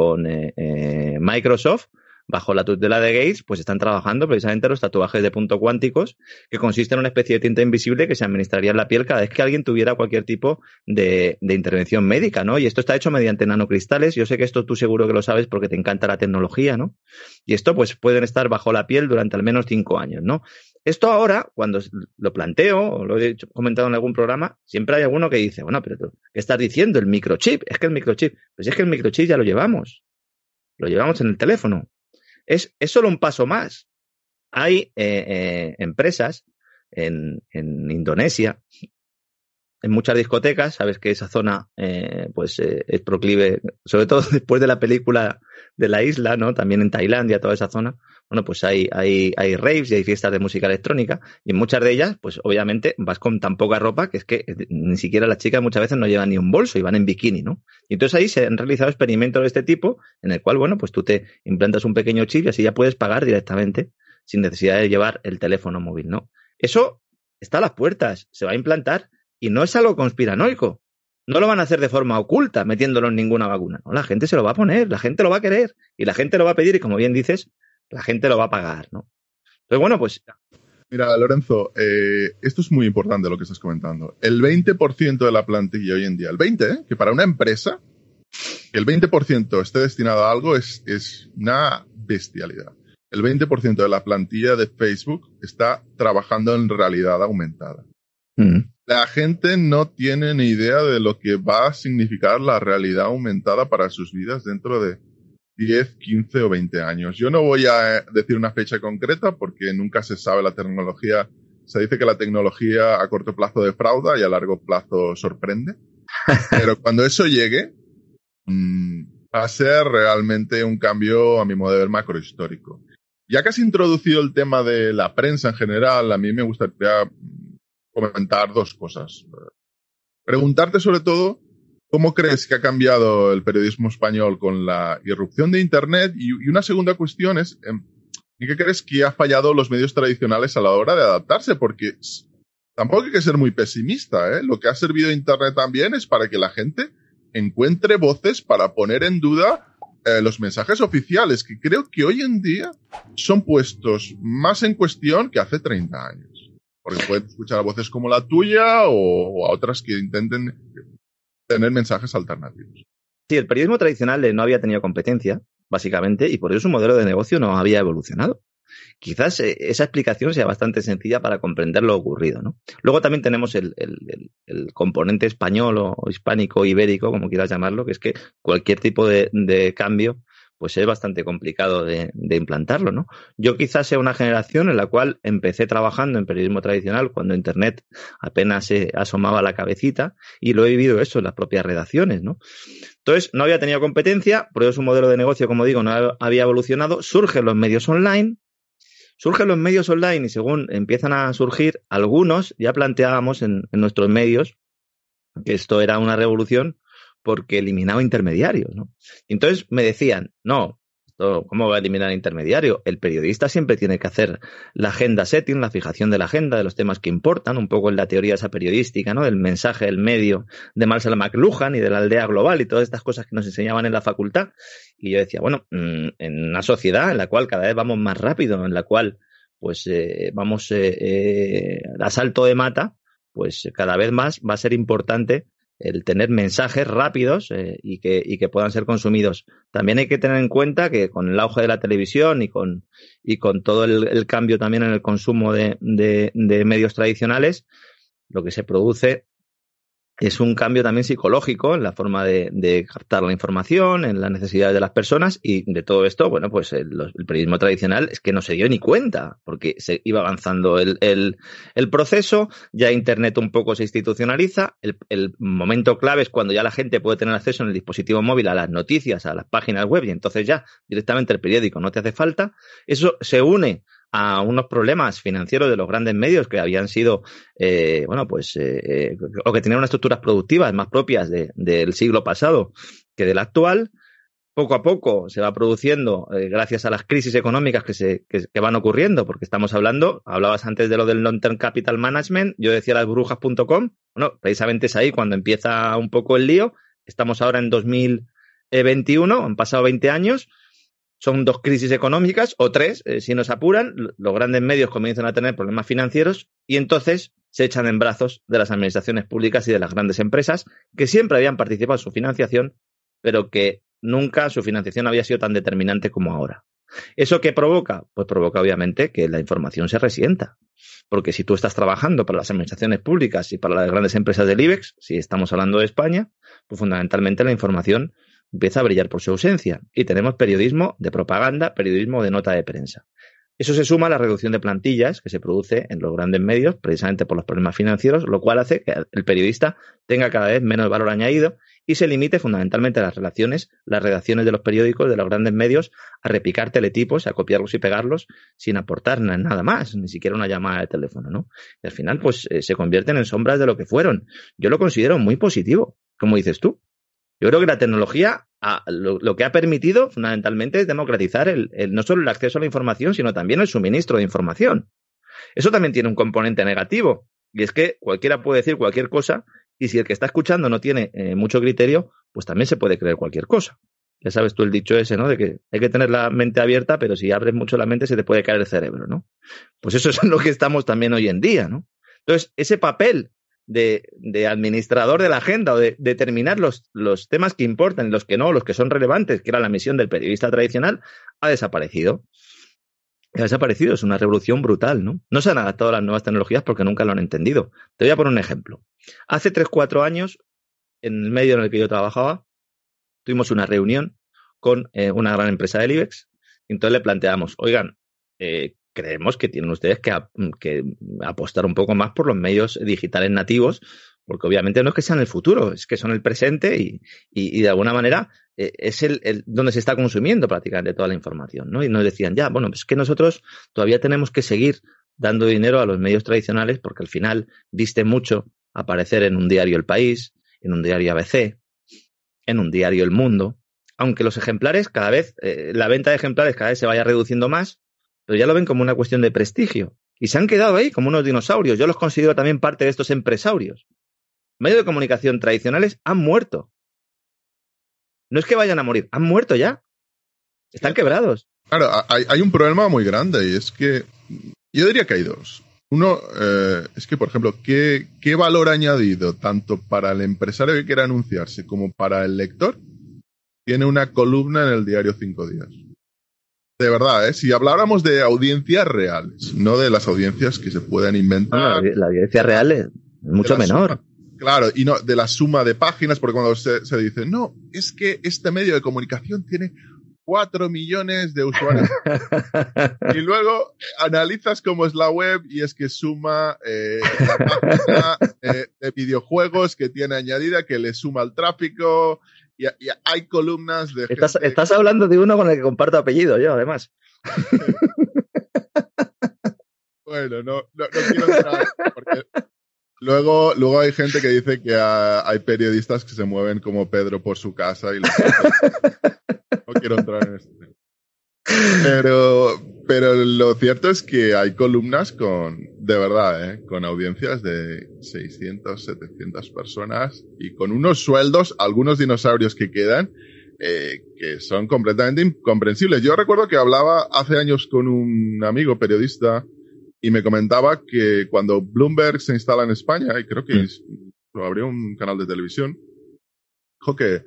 Microsoft, Bajo la tutela de Gates, pues están trabajando precisamente los tatuajes de punto cuánticos, que consisten en una especie de tinta invisible que se administraría en la piel cada vez que alguien tuviera cualquier tipo de, intervención médica, ¿no? Y esto está hecho mediante nanocristales. Yo sé que esto tú seguro que lo sabes porque te encanta la tecnología, ¿no? Y esto, pues, pueden estar bajo la piel durante al menos cinco años, ¿no? Esto ahora, cuando lo planteo, o lo he comentado en algún programa, siempre hay alguno que dice, bueno, pero tú, ¿qué estás diciendo? El microchip, es que el microchip, pues es que el microchip ya lo llevamos. Lo llevamos en el teléfono es, es solo un paso más. Hay eh, eh, empresas en, en, Indonesia, en muchas discotecas, sabes que esa zona eh, pues es proclive, sobre todo después de la película de la isla, ¿no? También en Tailandia, toda esa zona, bueno, pues hay, hay, hay raves y hay fiestas de música electrónica y en muchas de ellas, pues obviamente vas con tan poca ropa que es que eh, ni siquiera las chicas muchas veces no llevan ni un bolso y van en bikini, ¿no? Y entonces ahí se han realizado experimentos de este tipo en el cual, bueno, pues tú te implantas un pequeño chip y así ya puedes pagar directamente sin necesidad de llevar el teléfono móvil, ¿no? Eso está a las puertas, se va a implantar y no es algo conspiranoico. No lo van a hacer de forma oculta, metiéndolo en ninguna vacuna. No, la gente se lo va a poner, la gente lo va a querer y la gente lo va a pedir y como bien dices, la gente lo va a pagar, ¿no? Entonces, bueno, pues... Mira, Lorenzo, eh, esto es muy importante lo que estás comentando. El 20% de la plantilla hoy en día, el 20%, ¿eh? que para una empresa, el 20% esté destinado a algo es, es una bestialidad. El 20% de la plantilla de Facebook está trabajando en realidad aumentada. Mm. La gente no tiene ni idea de lo que va a significar la realidad aumentada para sus vidas dentro de 10, 15 o 20 años. Yo no voy a eh, decir una fecha concreta porque nunca se sabe la tecnología. Se dice que la tecnología a corto plazo defrauda y a largo plazo sorprende. Pero cuando eso llegue, mm, va a ser realmente un cambio a mi modelo macrohistórico. Ya que has introducido el tema de la prensa en general, a mí me gustaría mm, comentar dos cosas. Preguntarte sobre todo ¿Cómo crees que ha cambiado el periodismo español con la irrupción de Internet? Y, una segunda cuestión es, em, ¿en qué crees que ha fallado los medios tradicionales a la hora de adaptarse? Porque tampoco hay que ser muy pesimista, ¿eh? Lo que ha servido Internet también es para que la gente encuentre voces para poner en duda eh, los mensajes oficiales, que creo que hoy en día son puestos más en cuestión que hace 30 años. Porque puedes escuchar voces como la tuya o, o a otras que intenten tener mensajes alternativos. Sí, el periodismo tradicional no había tenido competencia, básicamente, y por eso su modelo de negocio no había evolucionado. Quizás eh, esa explicación sea bastante sencilla para comprender lo ocurrido. ¿no? Luego también tenemos el, componente español o hispánico, ibérico, como quieras llamarlo, que es que cualquier tipo de cambio pues es bastante complicado de, implantarlo, ¿no? Yo quizás sea una generación en la cual empecé trabajando en periodismo tradicional cuando Internet apenas se asomaba la cabecita y lo he vivido eso en las propias redacciones, ¿no? Entonces, no había tenido competencia, por eso un modelo de negocio, como digo, no había evolucionado, surgen los medios online, surgen los medios online y según empiezan a surgir algunos, ya planteábamos en nuestros medios que esto era una revolución porque eliminaba intermediarios. ¿no? Entonces me decían, no, ¿cómo va a eliminar intermediario? El periodista siempre tiene que hacer la agenda setting, la fijación de la agenda, de los temas que importan, un poco en la teoría esa periodística, ¿no? Del mensaje, del medio de Marshall McLuhan y de la aldea global y todas estas cosas que nos enseñaban en la facultad. Y yo decía, bueno, mm, en una sociedad en la cual cada vez vamos más rápido, en la cual pues eh, vamos eh, eh, salto de mata, pues cada vez más va a ser importante el tener mensajes rápidos eh, y, que, y, que, puedan ser consumidos. También hay que tener en cuenta que con el auge de la televisión y con, y con todo el, cambio también en el consumo de, de, de medios tradicionales, lo que se produce es un cambio también psicológico en la forma de, captar la información, en las necesidades de las personas y de todo esto, bueno, pues el, periodismo tradicional es que no se dio ni cuenta porque se iba avanzando el, el, el proceso, ya Internet un poco se institucionaliza, el, momento clave es cuando ya la gente puede tener acceso en el dispositivo móvil a las noticias, a las páginas web y entonces ya directamente el periódico no te hace falta, eso se une a unos problemas financieros de los grandes medios que habían sido, eh, bueno, pues, eh, eh, o que tenían unas estructuras productivas más propias del siglo pasado que del actual. Poco a poco se va produciendo gracias a las crisis económicas que, se, que, van ocurriendo, porque estamos hablando, hablabas antes de lo del long-term capital management, yo decía las brujas.com, bueno, precisamente es ahí cuando empieza un poco el lío, estamos ahora en 2021, han pasado 20 años, son dos crisis económicas o tres, eh, si nos apuran, los grandes medios comienzan a tener problemas financieros y entonces se echan en brazos de las administraciones públicas y de las grandes empresas que siempre habían participado en su financiación, pero que nunca su financiación había sido tan determinante como ahora. ¿Eso qué provoca? Pues provoca obviamente que la información se resienta. Porque si tú estás trabajando para las administraciones públicas y para las grandes empresas del IBEX, si estamos hablando de España, pues fundamentalmente la información empieza a brillar por su ausencia y tenemos periodismo de propaganda, periodismo de nota de prensa. Eso se suma a la reducción de plantillas que se produce en los grandes medios, precisamente por los problemas financieros, lo cual hace que el periodista tenga cada vez menos valor añadido y se limite fundamentalmente a las relaciones, las redacciones de los periódicos, de los grandes medios, a repicar teletipos, a copiarlos y pegarlos sin aportar nada más, ni siquiera una llamada de teléfono, ¿no? Y al final, pues eh, se convierten en sombras de lo que fueron. Yo lo considero muy positivo, como dices tú. Yo creo que la tecnología ah, lo, que ha permitido fundamentalmente es democratizar el, no solo el acceso a la información, sino también el suministro de información. Eso también tiene un componente negativo, y es que cualquiera puede decir cualquier cosa, y si el que está escuchando no tiene eh, mucho criterio, pues también se puede creer cualquier cosa. Ya sabes tú el dicho ese, ¿no? De que hay que tener la mente abierta, pero si abres mucho la mente se te puede caer el cerebro, ¿no? Pues eso es lo que estamos también hoy en día, ¿no? Entonces, ese papel de, administrador de la agenda o de determinar los, temas que importan, los que no, los que son relevantes, que era la misión del periodista tradicional, ha desaparecido. Ha desaparecido, es una revolución brutal, ¿no? No se han adaptado a las nuevas tecnologías porque nunca lo han entendido. Te voy a poner un ejemplo. Hace 3-4 años, en el medio en el que yo trabajaba, tuvimos una reunión con eh, una gran empresa del IBEX. Y entonces le planteamos, oigan, eh, creemos que tienen ustedes que, apostar un poco más por los medios digitales nativos, porque obviamente no es que sean el futuro, es que son el presente y, de alguna manera eh, es el, donde se está consumiendo prácticamente toda la información, ¿no? Y nos decían, ya, bueno, pues que nosotros todavía tenemos que seguir dando dinero a los medios tradicionales porque al final viste mucho aparecer en un diario El País, en un diario ABC, en un diario El Mundo, aunque los ejemplares cada vez, eh, la venta de ejemplares cada vez se vaya reduciendo más, pero ya lo ven como una cuestión de prestigio. Y se han quedado ahí como unos dinosaurios. Yo los considero también parte de estos empresarios. Medios de comunicación tradicionales han muerto. No es que vayan a morir, han muerto ya. Están quebrados. Claro, hay, un problema muy grande y es que yo diría que hay dos. Uno, eh, es que, por ejemplo, ¿qué, ¿qué valor añadido tanto para el empresario que quiera anunciarse como para el lector? Tiene una columna en el diario Cinco Días de verdad, ¿eh? si habláramos de audiencias reales, no de las audiencias que se pueden inventar. la, audiencia real es mucho menor. claro, y no de la suma de páginas, porque cuando se, dice, no, es que este medio de comunicación tiene cuatro millones de usuarios. y luego eh, analizas cómo es la web y es que suma eh, la página eh, de videojuegos que tiene añadida, que le suma el tráfico, y, hay columnas de. Estás, estás hablando de uno con el que comparto apellido, yo, además. bueno, no, quiero entrar Luego, luego hay gente que dice que hay periodistas que se mueven como Pedro por su casa y no quiero entrar en esto. Pero, pero lo cierto es que hay columnas con, de verdad, ¿eh? con audiencias de 600, 700 personas y con unos sueldos, algunos dinosaurios que quedan, eh, que son completamente incomprensibles. Yo recuerdo que hablaba hace años con un amigo periodista y me comentaba que cuando Bloomberg se instala en España, y creo que mm. abrió un canal de televisión, dijo que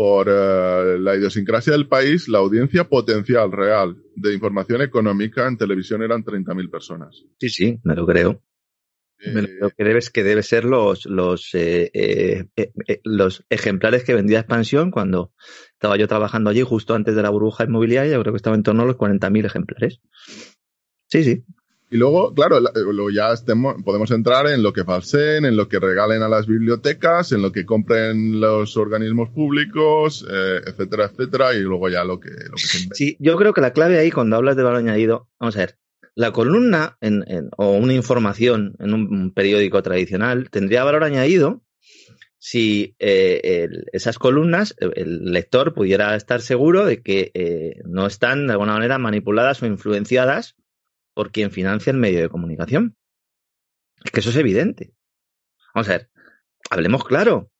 por eh, la idiosincrasia del país, la audiencia potencial real de información económica en televisión eran 30.000 personas. Sí, sí, me lo creo. Eh, me lo creo que debes debe ser los los eh, los ejemplares que vendía Expansión cuando estaba yo trabajando allí justo antes de la burbuja inmobiliaria, creo que estaba en torno a los 40.000 ejemplares. Sí, sí. Y luego, claro, luego eh, ya podemos entrar en lo que falseen en lo que regalen a las bibliotecas, en lo que compren los organismos públicos, eh, etcétera, etcétera, y luego ya lo que, se Sí, yo creo que la clave ahí, cuando hablas de valor añadido, vamos a ver, la columna en, en, o una información en un periódico tradicional tendría valor añadido si eh, esas columnas el lector pudiera estar seguro de que no están de alguna manera manipuladas o influenciadas por quien financia el medio de comunicación. Es que eso es evidente. Vamos a ver, hablemos claro.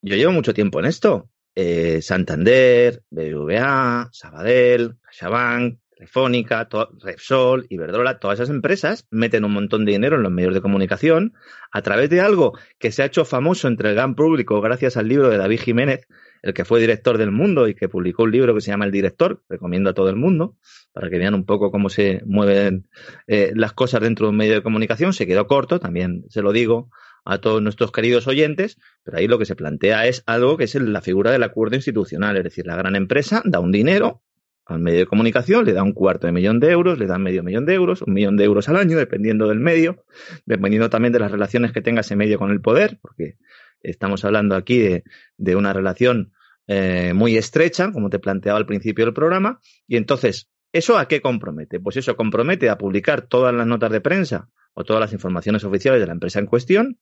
Yo llevo mucho tiempo en esto. Eh, Santander, BBVA, Sabadell, CaixaBank, Telefónica, Repsol, Iberdrola, todas esas empresas meten un montón de dinero en los medios de comunicación a través de algo que se ha hecho famoso entre el gran público gracias al libro de David Jiménez, el que fue director del mundo y que publicó un libro que se llama El Director, recomiendo a todo el mundo, para que vean un poco cómo se mueven eh, las cosas dentro de un medio de comunicación, se quedó corto, también se lo digo a todos nuestros queridos oyentes, pero ahí lo que se plantea es algo que es la figura del acuerdo institucional, es decir, la gran empresa da un dinero al medio de comunicación, le da un cuarto de millón de euros, le da medio millón de euros, un millón de euros al año, dependiendo del medio, dependiendo también de las relaciones que tenga ese medio con el poder, porque Estamos hablando aquí de, una relación eh, muy estrecha, como te planteaba al principio del programa, y entonces, ¿eso a qué compromete? Pues eso compromete a publicar todas las notas de prensa o todas las informaciones oficiales de la empresa en cuestión,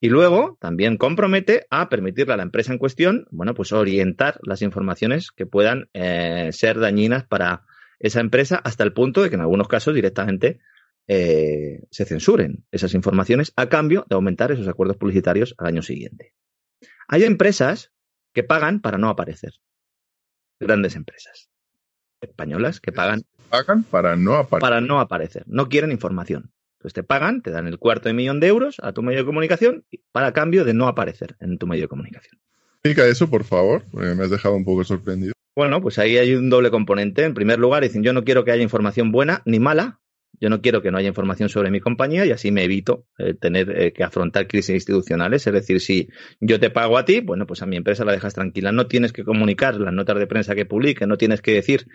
y luego también compromete a permitirle a la empresa en cuestión, bueno, pues orientar las informaciones que puedan eh, ser dañinas para esa empresa hasta el punto de que en algunos casos directamente eh, se censuren esas informaciones a cambio de aumentar esos acuerdos publicitarios al año siguiente. Hay empresas que pagan para no aparecer. Grandes empresas españolas que pagan, pagan para, no aparecer. para no aparecer. No quieren información. Entonces te pagan, te dan el cuarto de millón de euros a tu medio de comunicación para cambio de no aparecer en tu medio de comunicación. Explica eso, por favor, me has dejado un poco sorprendido. Bueno, pues ahí hay un doble componente. En primer lugar, dicen yo no quiero que haya información buena ni mala, yo no quiero que no haya información sobre mi compañía y así me evito eh, tener eh, que afrontar crisis institucionales. Es decir, si yo te pago a ti, bueno, pues a mi empresa la dejas tranquila. No tienes que comunicar las notas de prensa que publique, no tienes que decir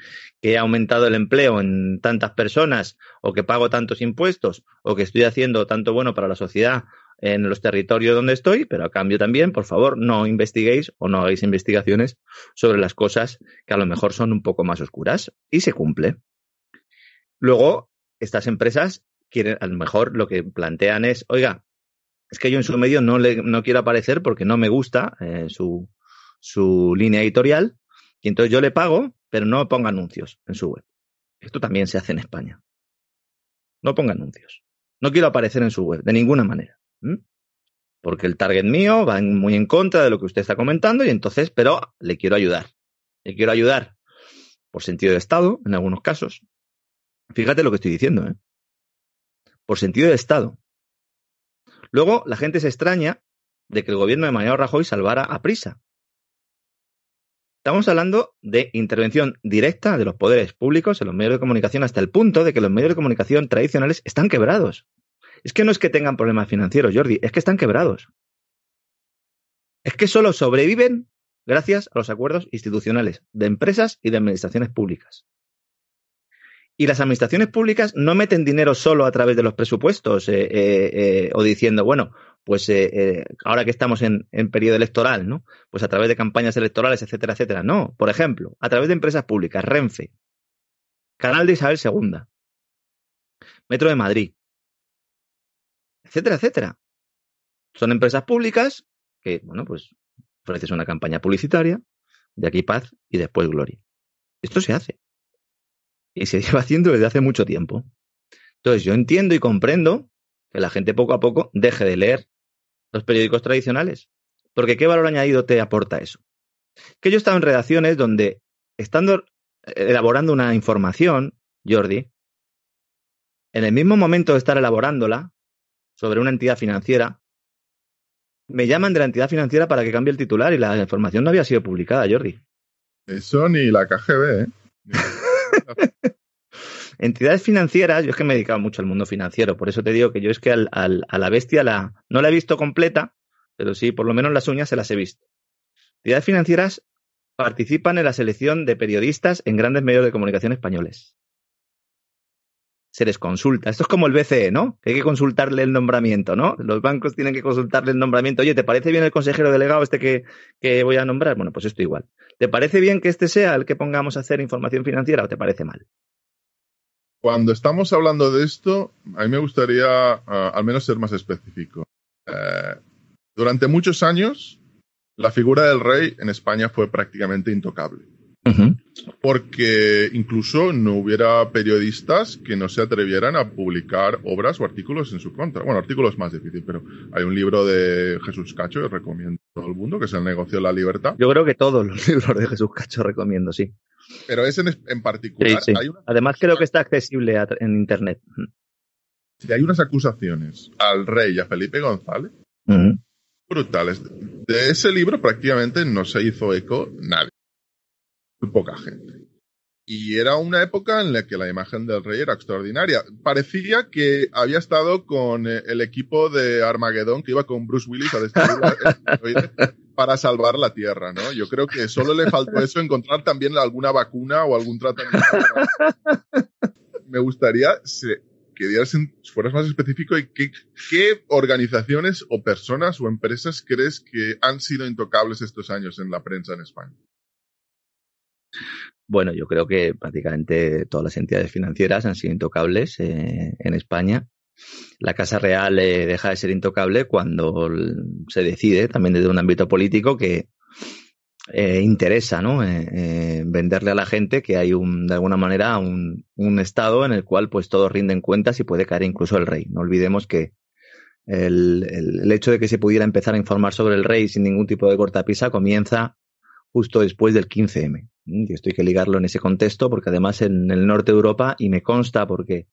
que he aumentado el empleo en tantas personas o que pago tantos impuestos o que estoy haciendo tanto bueno para la sociedad en los territorios donde estoy, pero a cambio también, por favor, no investiguéis o no hagáis investigaciones sobre las cosas que a lo mejor son un poco más oscuras y se cumple. Luego, estas empresas quieren, a lo mejor lo que plantean es, oiga, es que yo en su medio no, le, no quiero aparecer porque no me gusta eh, su, línea editorial y entonces yo le pago, pero no ponga anuncios en su web. Esto también se hace en España. No ponga anuncios. No quiero aparecer en su web, de ninguna manera. Porque el target mío va muy en contra de lo que usted está comentando y entonces, pero le quiero ayudar. Le quiero ayudar por sentido de Estado, en algunos casos, Fíjate lo que estoy diciendo, ¿eh? Por sentido de Estado. Luego, la gente se extraña de que el gobierno de Mariano Rajoy salvara a prisa. Estamos hablando de intervención directa de los poderes públicos en los medios de comunicación hasta el punto de que los medios de comunicación tradicionales están quebrados. Es que no es que tengan problemas financieros, Jordi, es que están quebrados. Es que solo sobreviven gracias a los acuerdos institucionales de empresas y de administraciones públicas y las administraciones públicas no meten dinero solo a través de los presupuestos eh, eh, eh, o diciendo, bueno, pues ahora que estamos en, periodo electoral, ¿no? Pues a través de campañas electorales, etcétera, etcétera. No, por ejemplo, a través de empresas públicas, Renfe, Canal de Isabel II, Metro de Madrid, etcétera, etcétera. Son empresas públicas que, bueno, pues ofreces una campaña publicitaria, de aquí paz y después gloria. Esto se hace y se lleva haciendo desde hace mucho tiempo. Entonces yo entiendo y comprendo que la gente poco a poco deje de leer los periódicos tradicionales, porque ¿qué valor añadido te aporta eso? Que yo he estado en redacciones donde, estando eh, elaborando una información, Jordi, en el mismo momento de estar elaborándola sobre una entidad financiera, me llaman de la entidad financiera para que cambie el titular y la información no había sido publicada, Jordi. Eso ni la KGB, ¿eh? Entidades financieras, yo es que me he dedicado mucho al mundo financiero, por eso te digo que yo es que a la bestia la, no la he visto completa, pero sí, por lo menos las uñas se las he visto. Entidades financieras participan en la selección de periodistas en grandes medios de comunicación españoles se les consulta. Esto es como el BCE, ¿no? hay que consultarle el nombramiento, ¿no? Los bancos tienen que consultarle el nombramiento. Oye, ¿te parece bien el consejero delegado este que, voy a nombrar? Bueno, pues esto igual. ¿Te parece bien que este sea el que pongamos a hacer información financiera o te parece mal? Cuando estamos hablando de esto, a mí me gustaría al menos ser más específico. Eh, durante muchos años, la figura del rey en España fue prácticamente intocable porque incluso no hubiera periodistas que no se atrevieran a publicar obras o artículos en su contra. Bueno, artículos más difícil, pero hay un libro de Jesús Cacho que recomiendo a todo el mundo, que es El negocio de la libertad. Yo creo que todos los libros de Jesús Cacho recomiendo, sí. Pero ese en, particular. Además, creo que está accesible en Internet. Si hay unas acusaciones al rey a Felipe González, brutales. De ese libro prácticamente no se hizo eco nadie poca gente. Y era una época en la que la imagen del rey era extraordinaria. Parecía que había estado con eh, el equipo de Armagedón que iba con Bruce Willis a destruir para salvar la Tierra, ¿no? Yo creo que solo le faltó eso, encontrar también alguna vacuna o algún tratamiento. Me gustaría que fueras más específico y qué, qué organizaciones o personas o empresas crees que han sido intocables estos años en la prensa en España. Bueno, yo creo que prácticamente todas las entidades financieras han sido intocables eh, en España. La Casa Real eh, deja de ser intocable cuando se decide, también desde un ámbito político, que eh, interesa ¿no? venderle a la gente que hay un, de alguna manera un, Estado en el cual pues todos rinden cuentas y puede caer incluso el rey. No olvidemos que el, el hecho de que se pudiera empezar a informar sobre el rey sin ningún tipo de cortapisa comienza justo después del 15M. Y esto hay que ligarlo en ese contexto, porque además en el norte de Europa, y me consta porque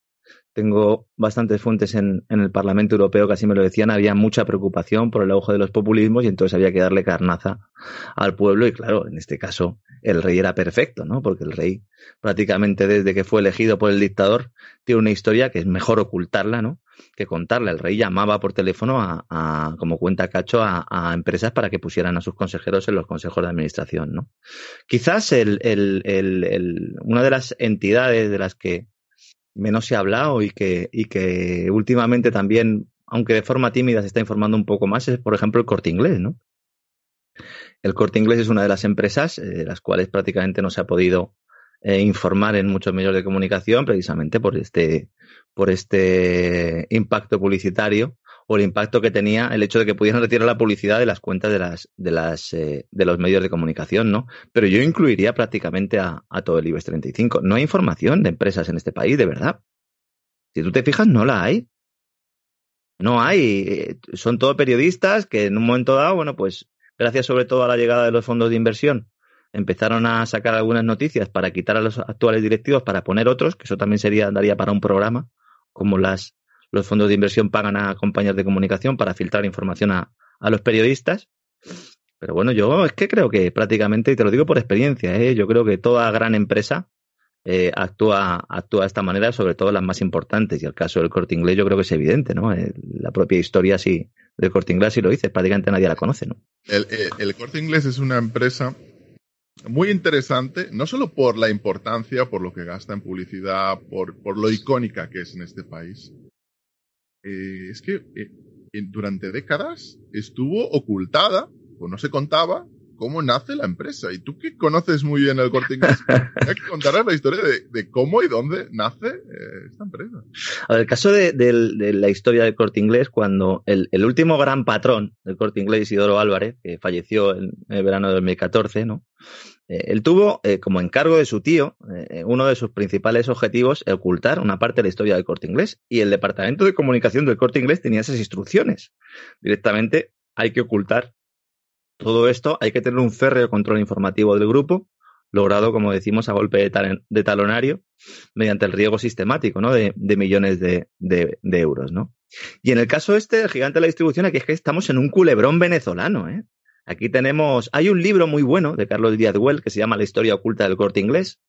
tengo bastantes fuentes en, el Parlamento Europeo que así me lo decían. Había mucha preocupación por el auge de los populismos y entonces había que darle carnaza al pueblo. Y claro, en este caso, el rey era perfecto, ¿no? Porque el rey, prácticamente desde que fue elegido por el dictador, tiene una historia que es mejor ocultarla, ¿no? Que contarla. El rey llamaba por teléfono a, como cuenta Cacho, a, empresas para que pusieran a sus consejeros en los consejos de administración, ¿no? Quizás el, el, el, una de las entidades de las que menos se ha hablado y que, y que últimamente también, aunque de forma tímida, se está informando un poco más, es por ejemplo el corte inglés, ¿no? El corte inglés es una de las empresas eh, de las cuales prácticamente no se ha podido eh, informar en muchos medios de comunicación precisamente por este, por este impacto publicitario o el impacto que tenía el hecho de que pudieran retirar la publicidad de las cuentas de, las, de, las, eh, de los medios de comunicación, ¿no? Pero yo incluiría prácticamente a, todo el IBEX 35. No hay información de empresas en este país, de verdad. Si tú te fijas, no la hay. No hay. Eh, son todo periodistas que en un momento dado, bueno, pues gracias sobre todo a la llegada de los fondos de inversión, empezaron a sacar algunas noticias para quitar a los actuales directivos para poner otros, que eso también sería daría para un programa, como las los fondos de inversión pagan a compañías de comunicación para filtrar información a, los periodistas. Pero bueno, yo es que creo que prácticamente, y te lo digo por experiencia, ¿eh? yo creo que toda gran empresa eh, actúa, actúa de esta manera, sobre todo las más importantes. Y el caso del corte inglés yo creo que es evidente, ¿no? Eh, la propia historia sí, del corte inglés si lo dices, prácticamente nadie la conoce, ¿no? El, el corte inglés es una empresa muy interesante, no solo por la importancia, por lo que gasta en publicidad, por, por lo icónica que es en este país, eh, es que eh, durante décadas estuvo ocultada o no se contaba cómo nace la empresa. Y tú que conoces muy bien el corte inglés, contarás la historia de, cómo y dónde nace eh, esta empresa. A ver, el caso de, la historia del corte inglés, cuando el, último gran patrón del corte inglés, Isidoro Álvarez, que falleció en el verano de 2014, ¿no? Eh, él tuvo eh, como encargo de su tío eh, uno de sus principales objetivos, ocultar una parte de la historia del corte inglés. Y el departamento de comunicación del corte inglés tenía esas instrucciones. Directamente hay que ocultar todo esto, hay que tener un férreo control informativo del grupo, logrado, como decimos, a golpe de, talonario, mediante el riego sistemático ¿no? de, millones de, de euros. ¿no? Y en el caso este, el gigante de la distribución, aquí es que estamos en un culebrón venezolano, ¿eh? Aquí tenemos, hay un libro muy bueno de Carlos Díaz Well que se llama La historia oculta del corte inglés,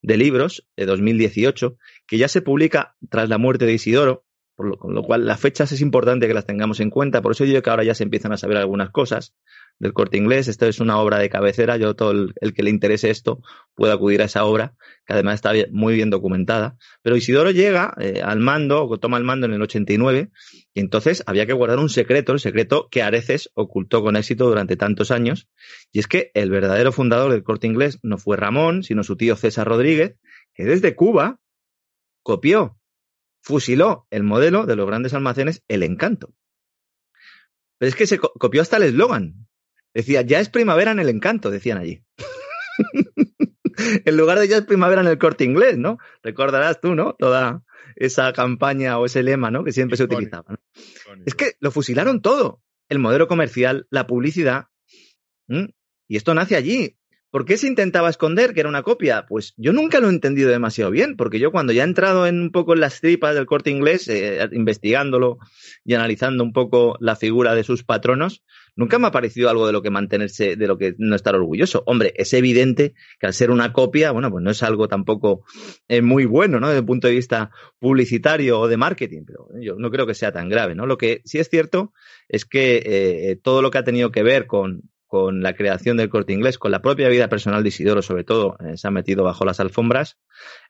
de libros, de 2018, que ya se publica tras la muerte de Isidoro, por lo, con lo cual las fechas es importante que las tengamos en cuenta, por eso digo que ahora ya se empiezan a saber algunas cosas, del corte inglés. Esto es una obra de cabecera. Yo, todo el, que le interese esto, puede acudir a esa obra, que además está muy bien documentada. Pero Isidoro llega eh, al mando, o toma el mando en el 89, y entonces había que guardar un secreto, el secreto que Areces ocultó con éxito durante tantos años. Y es que el verdadero fundador del corte inglés no fue Ramón, sino su tío César Rodríguez, que desde Cuba copió, fusiló el modelo de los grandes almacenes El Encanto. Pero es que se copió hasta el eslogan, Decía, ya es primavera en el encanto, decían allí. en lugar de ya es primavera en el corte inglés, ¿no? Recordarás tú, ¿no? Toda esa campaña o ese lema, ¿no? Que siempre se utilizaba. Es que lo fusilaron todo. El modelo comercial, la publicidad. Y esto nace allí. ¿Por qué se intentaba esconder que era una copia? Pues yo nunca lo he entendido demasiado bien, porque yo cuando ya he entrado en un poco en las tripas del corte inglés, eh, investigándolo y analizando un poco la figura de sus patronos, nunca me ha parecido algo de lo que mantenerse, de lo que no estar orgulloso. Hombre, es evidente que al ser una copia, bueno, pues no es algo tampoco eh, muy bueno, ¿no? Desde el punto de vista publicitario o de marketing, pero yo no creo que sea tan grave, ¿no? Lo que sí es cierto es que eh, todo lo que ha tenido que ver con, con la creación del corte inglés, con la propia vida personal de Isidoro, sobre todo, eh, se ha metido bajo las alfombras.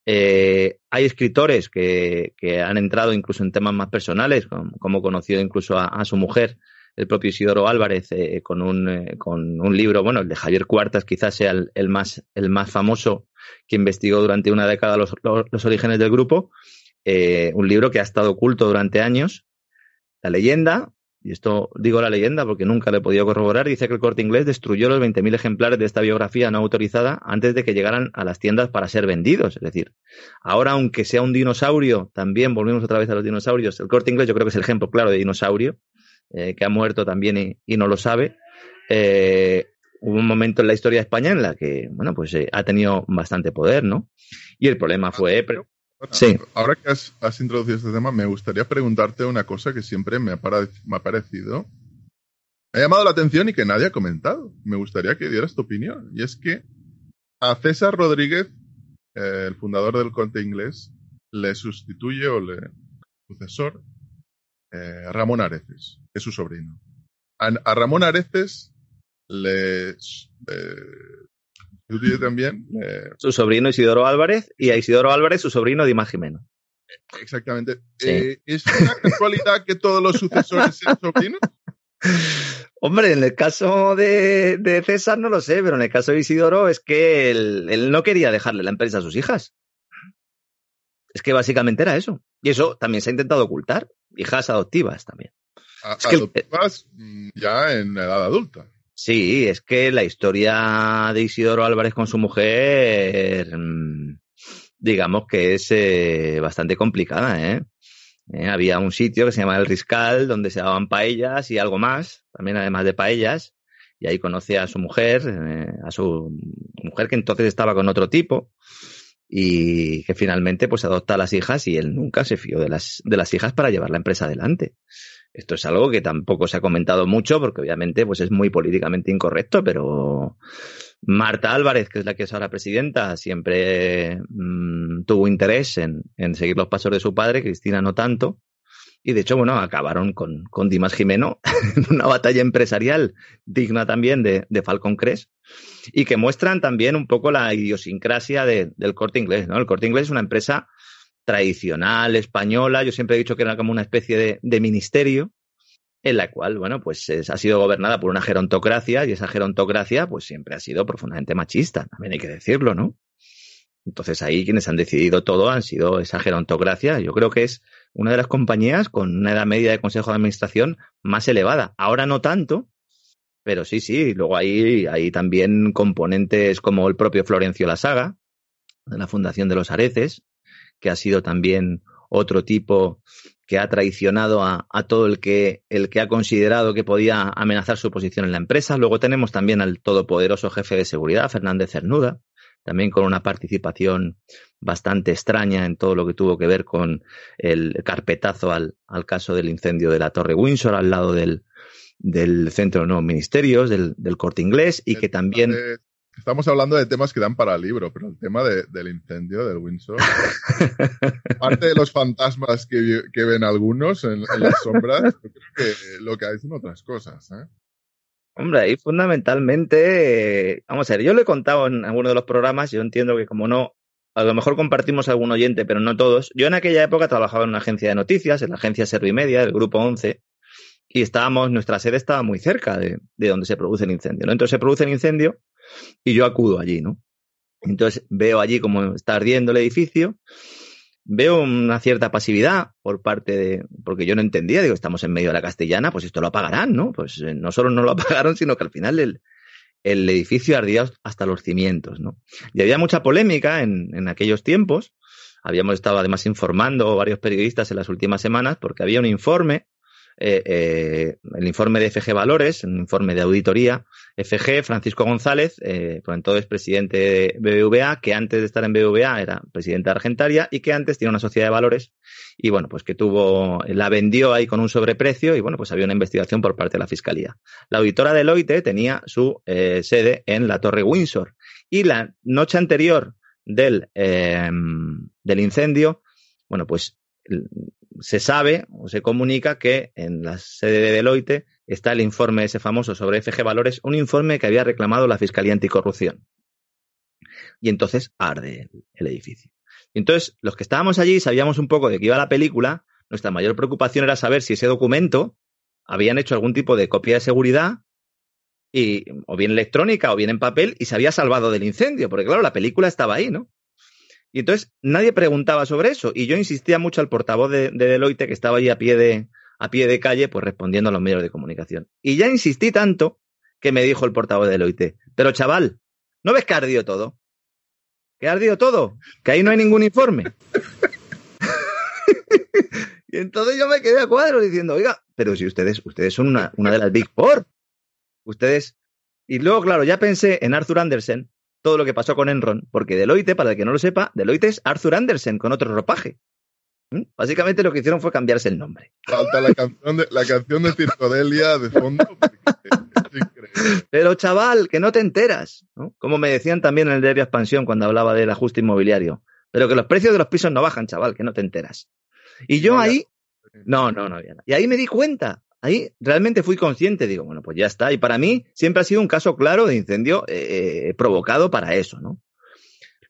hay escritores que, que, han entrado incluso en temas más personales, como, conocido conoció incluso a su mujer, el propio Isidoro Álvarez eh, eh, con, un, eh, con, un, libro, bueno, el de Javier Cuartas quizás sea el, más, el más famoso que investigó durante una década los, orígenes del grupo, un libro que ha estado oculto durante años, la leyenda, y esto digo la leyenda porque nunca lo he podido corroborar, dice que el corte inglés destruyó los 20.000 ejemplares de esta biografía no autorizada antes de que llegaran a las tiendas para ser vendidos. Es decir, ahora aunque sea un dinosaurio, también volvemos otra vez a los dinosaurios, el corte inglés yo creo que es el ejemplo claro de dinosaurio, eh, que ha muerto también y, no lo sabe. Eh, hubo un momento en la historia de España en la que, bueno, pues eh, ha tenido bastante poder, ¿no? Y el problema fue... Pero, sí. Ahora que has, introducido este tema, me gustaría preguntarte una cosa que siempre me ha, me ha parecido... ha llamado la atención y que nadie ha comentado. Me gustaría que dieras tu opinión. Y es que a César Rodríguez, el fundador del conte inglés, le sustituye o le sucesor eh, Ramón Areces, es su sobrino. A, Ramón Areces eh, le también. su sobrino Isidoro Álvarez y a Isidoro Álvarez su sobrino Dimas Jimeno. Exactamente. Eh, ¿Es una casualidad que todos los sucesores sean sobrinos? Hombre, en el caso de, César no lo sé, pero en el caso de Isidoro es que él no quería dejarle la empresa a sus hijas. Es que básicamente era eso. Y eso también se ha intentado ocultar. Hijas adoptivas también. Eh, adoptivas mm, ya en edad adulta. Sí, es que la historia de Isidoro Álvarez con su mujer, mm, digamos que es eh, bastante complicada, ¿eh? Había un sitio que se llamaba El Riscal, donde se daban paellas y algo más, también además de paellas, y ahí conoce a su mujer, a su mujer que entonces estaba con otro tipo, y que finalmente pues adopta a las hijas y él nunca se fió de las, de las hijas para llevar la empresa adelante. Esto es algo que tampoco se ha comentado mucho porque obviamente pues es muy políticamente incorrecto, pero Marta Álvarez, que es la que es ahora presidenta, siempre mm, tuvo interés en, en, seguir los pasos de su padre, Cristina no tanto. Y de hecho, bueno, acabaron con, con Dimas Jimeno en una batalla empresarial digna también de, de Falcon Crest y que muestran también un poco la idiosincrasia del corte inglés. ¿no? El corte inglés es una empresa tradicional, española, yo siempre he dicho que era como una especie de, de ministerio en la cual, bueno, pues ha sido gobernada por una gerontocracia y esa gerontocracia pues siempre ha sido profundamente machista, también hay que decirlo, ¿no? Entonces ahí quienes han decidido todo han sido esa gerontocracia. Yo creo que es una de las compañías con una edad media de consejo de administración más elevada. Ahora no tanto, pero sí, sí, luego hay, también componentes como el propio Florencio La Saga, de la Fundación de los Areces, que ha sido también otro tipo que ha traicionado a, todo el que, el que ha considerado que podía amenazar su posición en la empresa. Luego tenemos también al todopoderoso jefe de seguridad, Fernández Cernuda, también con una participación bastante extraña en todo lo que tuvo que ver con el carpetazo al, al caso del incendio de la Torre Windsor al lado del, del centro, de Nuevos ministerios, del, corte inglés y que también... estamos hablando de temas que dan para el libro, pero el tema del incendio del Windsor, parte de los fantasmas que, ven algunos en, las sombras, yo creo que lo que hay otras cosas. ¿eh? Hombre, y fundamentalmente, vamos a ver, yo le he contado en alguno de los programas, yo entiendo que como no, a lo mejor compartimos algún oyente, pero no todos. Yo en aquella época trabajaba en una agencia de noticias, en la agencia Servimedia, del Grupo 11, y estábamos, nuestra sede estaba muy cerca de, de donde se produce el incendio, ¿no? Entonces se produce el incendio y yo acudo allí, ¿no? Entonces veo allí como está ardiendo el edificio, veo una cierta pasividad por parte de, porque yo no entendía, digo, estamos en medio de la castellana, pues esto lo apagarán, ¿no? Pues eh, no solo no lo apagaron, sino que al final el, el edificio ardía hasta los cimientos, ¿no? Y había mucha polémica en, en aquellos tiempos, habíamos estado además informando varios periodistas en las últimas semanas porque había un informe eh, eh, el informe de FG Valores, un informe de auditoría. FG, Francisco González, eh, por entonces presidente de BBVA, que antes de estar en BBVA era presidente Argentaria y que antes tenía una sociedad de valores y bueno, pues que tuvo, la vendió ahí con un sobreprecio y bueno, pues había una investigación por parte de la fiscalía. La auditora de Deloitte tenía su sede en la Torre Windsor y la noche anterior del, del incendio, bueno, pues se sabe o se comunica que en la sede de Deloitte está el informe ese famoso sobre FG Valores, un informe que había reclamado la Fiscalía Anticorrupción. Y entonces arde el edificio. entonces, los que estábamos allí sabíamos un poco de qué iba la película. Nuestra mayor preocupación era saber si ese documento habían hecho algún tipo de copia de seguridad, y, o bien electrónica o bien en papel, y se había salvado del incendio, porque claro, la película estaba ahí, ¿no? Y entonces nadie preguntaba sobre eso. Y yo insistía mucho al portavoz de, Deloitte, que estaba allí a pie de, a pie de calle, pues respondiendo a los medios de comunicación. Y ya insistí tanto que me dijo el portavoz de Deloitte, pero chaval, ¿no ves que ardido todo? ¿Que ardió todo? ¿Que ahí no hay ningún informe? y entonces yo me quedé a cuadro diciendo, oiga, pero si ustedes, ustedes son una, una de las Big Four. Ustedes. Y luego, claro, ya pensé en Arthur Andersen, todo lo que pasó con Enron, porque Deloitte, para el que no lo sepa, Deloitte es Arthur Andersen con otro ropaje. ¿Mm? Básicamente lo que hicieron fue cambiarse el nombre. Falta la canción de, la canción de Circodelia de fondo. Pero chaval, que no te enteras. Como me decían también en el diario Expansión cuando hablaba del ajuste inmobiliario. Pero que los precios de los pisos no bajan, chaval, que no te enteras. Y yo ahí... No, no, no. Y ahí me di cuenta ahí realmente fui consciente, digo, bueno, pues ya está. Y para mí siempre ha sido un caso claro de incendio eh, eh, provocado para eso, ¿no?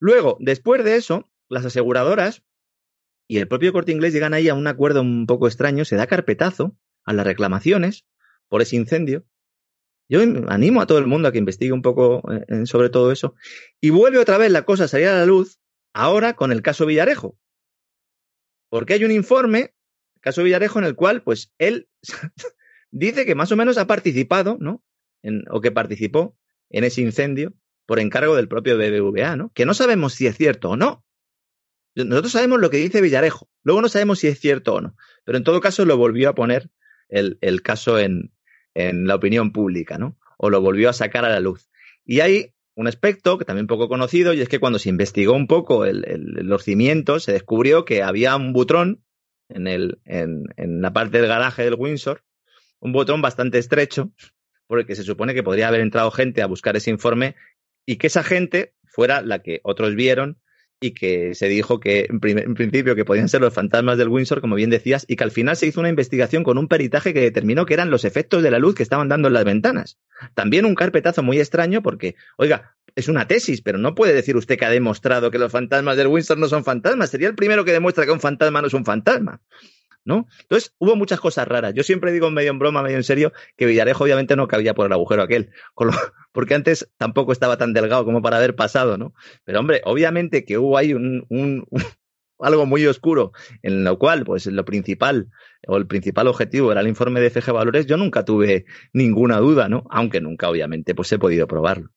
Luego, después de eso, las aseguradoras y el propio corte inglés llegan ahí a un acuerdo un poco extraño, se da carpetazo a las reclamaciones por ese incendio. Yo animo a todo el mundo a que investigue un poco eh, sobre todo eso. Y vuelve otra vez la cosa a salir a la luz, ahora con el caso Villarejo. Porque hay un informe, el caso Villarejo, en el cual, pues, él dice que más o menos ha participado, ¿no? o que participó en ese incendio por encargo del propio BBVA, ¿no? Que no sabemos si es cierto o no. Nosotros sabemos lo que dice Villarejo, luego no sabemos si es cierto o no, pero en todo caso lo volvió a poner el, caso en, la opinión pública, ¿no? O lo volvió a sacar a la luz. Y hay un aspecto que también poco conocido y es que cuando se investigó un poco el, los cimientos se descubrió que había un butrón en, el, en, en la parte del garaje del Windsor, un botón bastante estrecho, porque se supone que podría haber entrado gente a buscar ese informe y que esa gente fuera la que otros vieron y que se dijo que en, principio que podían ser los fantasmas del Windsor, como bien decías, y que al final se hizo una investigación con un peritaje que determinó que eran los efectos de la luz que estaban dando en las ventanas. También un carpetazo muy extraño porque, oiga, es una tesis, pero no puede decir usted que ha demostrado que los fantasmas del Windsor no son fantasmas. Sería el primero que demuestra que un fantasma no es un fantasma. ¿no? Entonces, hubo muchas cosas raras. Yo siempre digo medio en broma, medio en serio, que Villarejo obviamente no cabía por el agujero aquel, porque antes tampoco estaba tan delgado como para haber pasado, ¿no? Pero hombre, obviamente que hubo ahí un, algo muy oscuro, en lo cual, pues lo principal o el principal objetivo era el informe de FG Valores, yo nunca tuve ninguna duda, ¿no? Aunque nunca, obviamente, pues he podido probarlo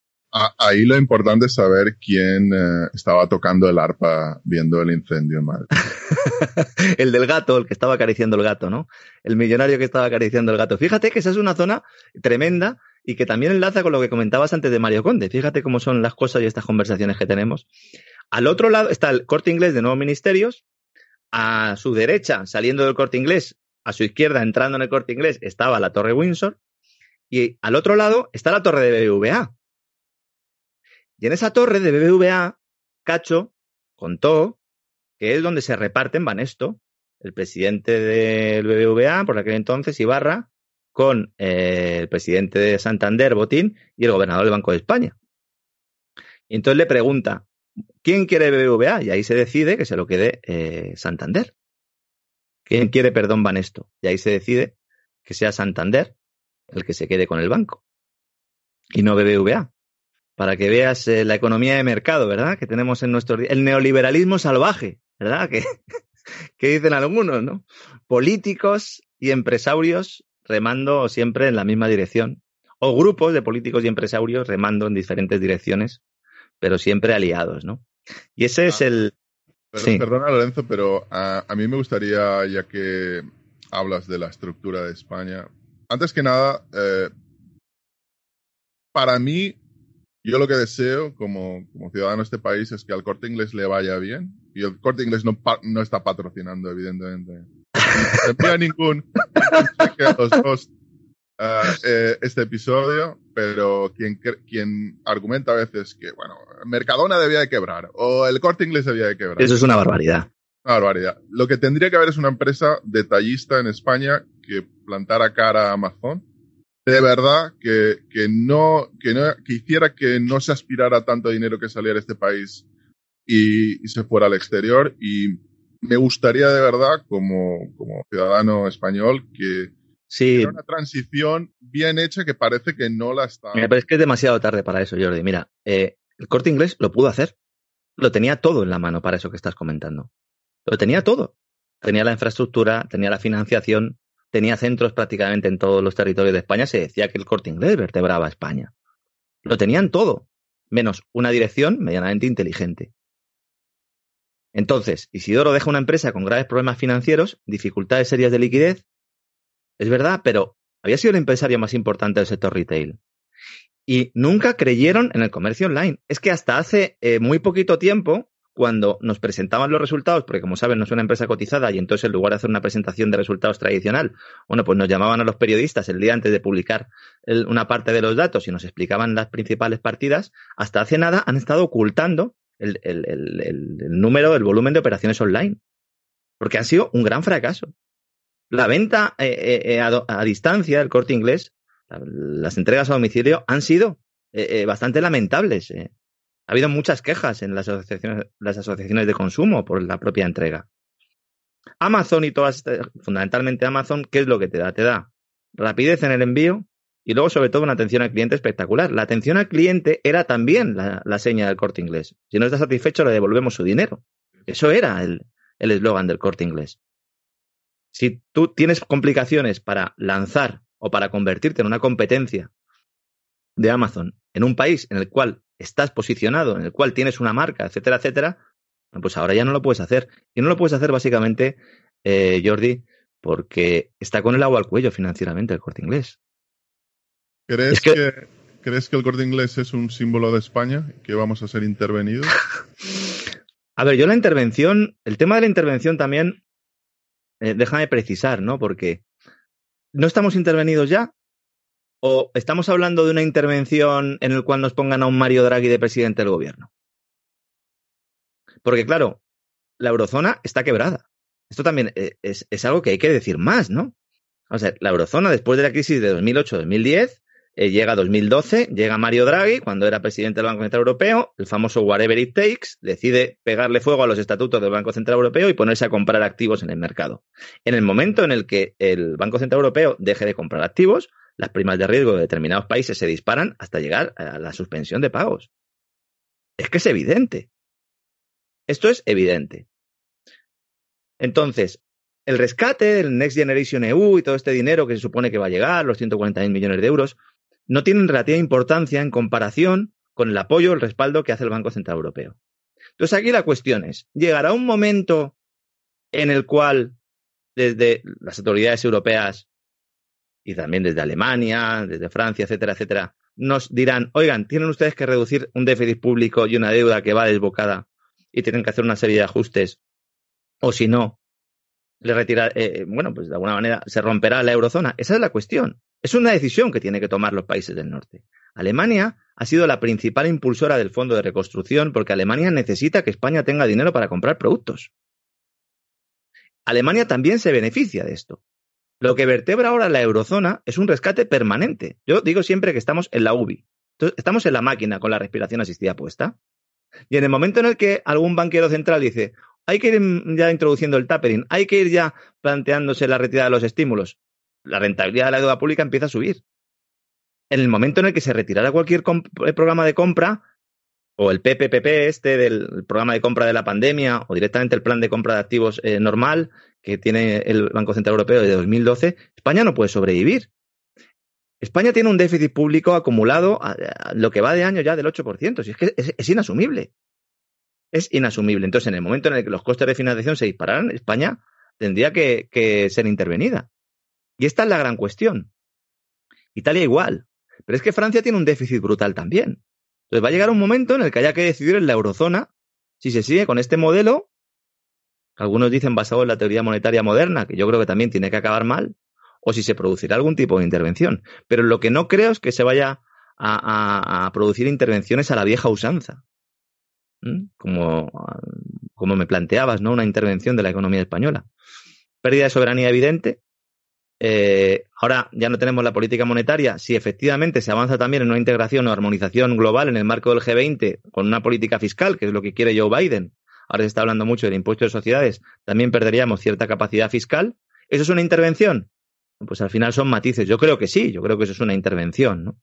ahí lo importante es saber quién eh, estaba tocando el arpa viendo el incendio en Madrid. el del gato, el que estaba acariciando el gato, ¿no? El millonario que estaba acariciando el gato. Fíjate que esa es una zona tremenda y que también enlaza con lo que comentabas antes de Mario Conde. Fíjate cómo son las cosas y estas conversaciones que tenemos. Al otro lado está el corte inglés de nuevos ministerios. A su derecha, saliendo del corte inglés, a su izquierda, entrando en el corte inglés, estaba la Torre Windsor. Y al otro lado está la Torre de BBVA y en esa torre de BBVA, Cacho contó que es donde se reparten Banesto, el presidente del BBVA, por aquel entonces, Ibarra, con eh, el presidente de Santander, Botín, y el gobernador del Banco de España. Y entonces le pregunta, ¿quién quiere BBVA? Y ahí se decide que se lo quede eh, Santander. ¿Quién quiere, perdón, Banesto? Y ahí se decide que sea Santander el que se quede con el banco y no BBVA para que veas eh, la economía de mercado, ¿verdad? Que tenemos en nuestro... El neoliberalismo salvaje, ¿verdad? Que, dicen algunos, ¿no? Políticos y empresarios remando siempre en la misma dirección. O grupos de políticos y empresarios remando en diferentes direcciones, pero siempre aliados, ¿no? Y ese es ah. el. Perdona, Lorenzo, pero ah, a, mí me gustaría, ya que hablas de la estructura de España, antes que nada, eh, para mí yo lo que deseo como, como, ciudadano de este país es que al corte inglés le vaya bien. Y el corte inglés no, no está patrocinando, evidentemente. No envía ningún los dos ah, eh, este episodio, pero quien, quien argumenta a veces que, bueno, Mercadona debía de quebrar o el corte inglés debía de quebrar. Eso es una barbaridad. Una barbaridad. Lo que tendría que haber es una empresa detallista en España que plantara cara a Amazon de verdad que, no, que, no, que hiciera que no se aspirara tanto dinero que saliera de este país y, se fuera al exterior. Y me gustaría de verdad, como, como ciudadano español, que sí. una transición bien hecha que parece que no la está. pero es que es demasiado tarde para eso, Jordi. Mira, eh, el corte inglés lo pudo hacer. Lo tenía todo en la mano para eso que estás comentando. Lo tenía todo. Tenía la infraestructura, tenía la financiación, tenía centros prácticamente en todos los territorios de España, se decía que el corte inglés vertebraba a España. Lo tenían todo, menos una dirección medianamente inteligente. Entonces, Isidoro deja una empresa con graves problemas financieros, dificultades serias de liquidez, es verdad, pero había sido el empresario más importante del sector retail. Y nunca creyeron en el comercio online. Es que hasta hace eh, muy poquito tiempo cuando nos presentaban los resultados, porque como saben, no es una empresa cotizada y entonces en lugar de hacer una presentación de resultados tradicional, bueno, pues nos llamaban a los periodistas el día antes de publicar una parte de los datos y nos explicaban las principales partidas, hasta hace nada han estado ocultando el, número, el volumen de operaciones online, porque han sido un gran fracaso. La venta eh, eh, eh, a, distancia del corte inglés, las entregas a domicilio han sido bastante lamentables ha habido muchas quejas en las asociaciones, las asociaciones de consumo por la propia entrega. Amazon y todas, fundamentalmente Amazon, ¿qué es lo que te da? Te da rapidez en el envío y luego, sobre todo, una atención al cliente espectacular. La atención al cliente era también la, seña del corte inglés. Si no está satisfecho, le devolvemos su dinero. Eso era el eslogan del corte inglés. Si tú tienes complicaciones para lanzar o para convertirte en una competencia de Amazon en un país en el cual estás posicionado, en el cual tienes una marca, etcétera, etcétera, pues ahora ya no lo puedes hacer. Y no lo puedes hacer básicamente, eh, Jordi, porque está con el agua al cuello financieramente el corte inglés. ¿Crees que... crees que el corte inglés es un símbolo de España? ¿Que vamos a ser intervenidos? a ver, yo la intervención, el tema de la intervención también, eh, déjame precisar, ¿no? Porque no estamos intervenidos ya ¿O estamos hablando de una intervención en la cual nos pongan a un Mario Draghi de presidente del gobierno? Porque claro, la eurozona está quebrada. Esto también eh, es, algo que hay que decir más, ¿no? O sea, la eurozona después de la crisis de 2008-2010 eh, llega 2012, llega Mario Draghi, cuando era presidente del Banco Central Europeo, el famoso whatever it takes, decide pegarle fuego a los estatutos del Banco Central Europeo y ponerse a comprar activos en el mercado. En el momento en el que el Banco Central Europeo deje de comprar activos, las primas de riesgo de determinados países se disparan hasta llegar a la suspensión de pagos. Es que es evidente. Esto es evidente. Entonces, el rescate del Next Generation EU y todo este dinero que se supone que va a llegar, los 140.000 millones de euros, no tienen relativa importancia en comparación con el apoyo, el respaldo que hace el Banco Central Europeo. Entonces aquí la cuestión es, ¿llegará un momento en el cual desde las autoridades europeas y también desde Alemania, desde Francia, etcétera, etcétera, nos dirán, oigan, tienen ustedes que reducir un déficit público y una deuda que va desbocada y tienen que hacer una serie de ajustes, o si no, le retira, eh, eh, bueno, pues de alguna manera se romperá la eurozona. Esa es la cuestión. Es una decisión que tienen que tomar los países del norte. Alemania ha sido la principal impulsora del fondo de reconstrucción porque Alemania necesita que España tenga dinero para comprar productos. Alemania también se beneficia de esto. Lo que vertebra ahora la eurozona es un rescate permanente. Yo digo siempre que estamos en la UBI. estamos en la máquina con la respiración asistida puesta. Y en el momento en el que algún banquero central dice, hay que ir ya introduciendo el tapering, hay que ir ya planteándose la retirada de los estímulos, la rentabilidad de la deuda pública empieza a subir. En el momento en el que se retirara cualquier eh, programa de compra, o el PPPP este del programa de compra de la pandemia o directamente el plan de compra de activos eh, normal que tiene el Banco Central Europeo de 2012, España no puede sobrevivir. España tiene un déficit público acumulado a, lo que va de año ya del 8%, si es que es, inasumible. Es inasumible. Entonces, en el momento en el que los costes de financiación se dispararan, España tendría que ser intervenida. Y esta es la gran cuestión. Italia igual. Pero es que Francia tiene un déficit brutal también. Entonces va a llegar un momento en el que haya que decidir en la eurozona si se sigue con este modelo, que algunos dicen basado en la teoría monetaria moderna, que yo creo que también tiene que acabar mal, o si se producirá algún tipo de intervención. Pero lo que no creo es que se vaya a, producir intervenciones a la vieja usanza. ¿Mm? Como, como me planteabas, ¿no? Una intervención de la economía española. Pérdida de soberanía evidente, eh, ahora ya no tenemos la política monetaria. Si efectivamente se avanza también en una integración o armonización global en el marco del G20 con una política fiscal, que es lo que quiere Joe Biden, ahora se está hablando mucho del impuesto de sociedades, también perderíamos cierta capacidad fiscal. ¿Eso es una intervención? Pues al final son matices. Yo creo que sí, yo creo que eso es una intervención, ¿no?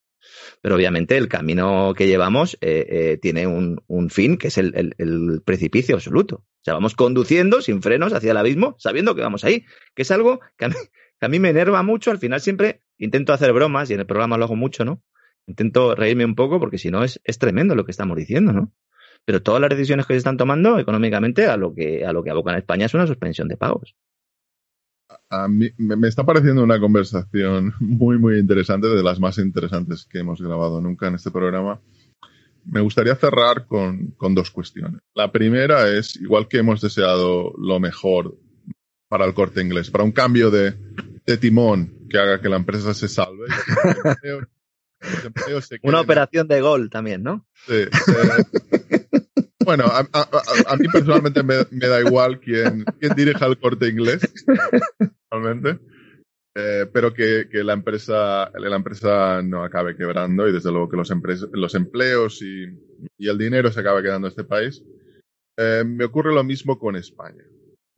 Pero obviamente el camino que llevamos eh, eh, tiene un, fin que es el, el precipicio absoluto. O sea, vamos conduciendo sin frenos hacia el abismo, sabiendo que vamos ahí, que es algo que a mí a mí me enerva mucho, al final siempre intento hacer bromas y en el programa lo hago mucho, ¿no? Intento reírme un poco porque si no es, tremendo lo que estamos diciendo, ¿no? Pero todas las decisiones que se están tomando económicamente a lo que, a lo que abocan a España es una suspensión de pagos. A mí me está pareciendo una conversación muy, muy interesante, de las más interesantes que hemos grabado nunca en este programa. Me gustaría cerrar con dos cuestiones. La primera es, igual que hemos deseado lo mejor para el corte inglés, para un cambio de, timón que haga que la empresa se salve. Una operación de gol también, ¿no? Sí. bueno, a, a, a, mí personalmente me, da igual quién, quién, dirija el corte inglés, realmente. Eh, pero que, la, empresa, la empresa no acabe quebrando y desde luego que los, empleos y, el dinero se acabe quedando en este país. Eh, me ocurre lo mismo con España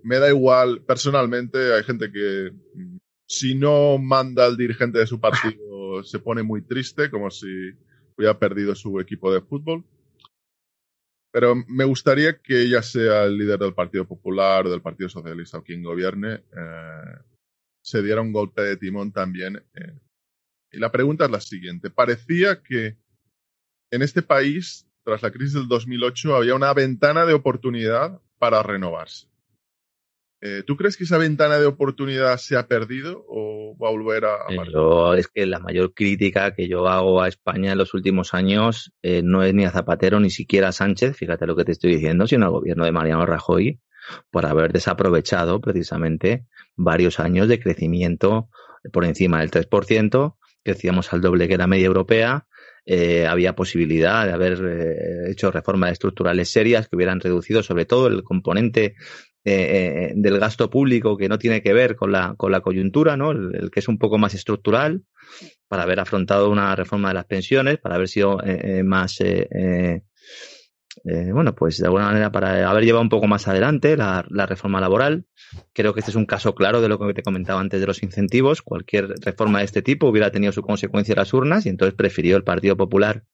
me da igual, personalmente hay gente que mm, si no manda al dirigente de su partido se pone muy triste, como si hubiera perdido su equipo de fútbol. Pero me gustaría que ella sea el líder del Partido Popular o del Partido Socialista o quien gobierne, eh, se diera un golpe de timón también. Eh. Y la pregunta es la siguiente. Parecía que en este país, tras la crisis del 2008, había una ventana de oportunidad para renovarse. Eh, ¿Tú crees que esa ventana de oportunidad se ha perdido o va a volver a, eh, Es que la mayor crítica que yo hago a España en los últimos años eh, no es ni a Zapatero ni siquiera a Sánchez, fíjate lo que te estoy diciendo, sino al gobierno de Mariano Rajoy por haber desaprovechado precisamente varios años de crecimiento por encima del 3%, crecíamos al doble que la media europea, eh, había posibilidad de haber eh, hecho reformas estructurales serias que hubieran reducido sobre todo el componente eh, del gasto público que no tiene que ver con la, con la coyuntura, ¿no? el, que es un poco más estructural, para haber afrontado una reforma de las pensiones, para haber sido más eh, bueno, pues de alguna manera para haber llevado un poco más adelante la, reforma laboral. Creo que este es un caso claro de lo que te comentaba antes de los incentivos. Cualquier reforma de este tipo hubiera tenido su consecuencia en las urnas y entonces prefirió el Partido Popular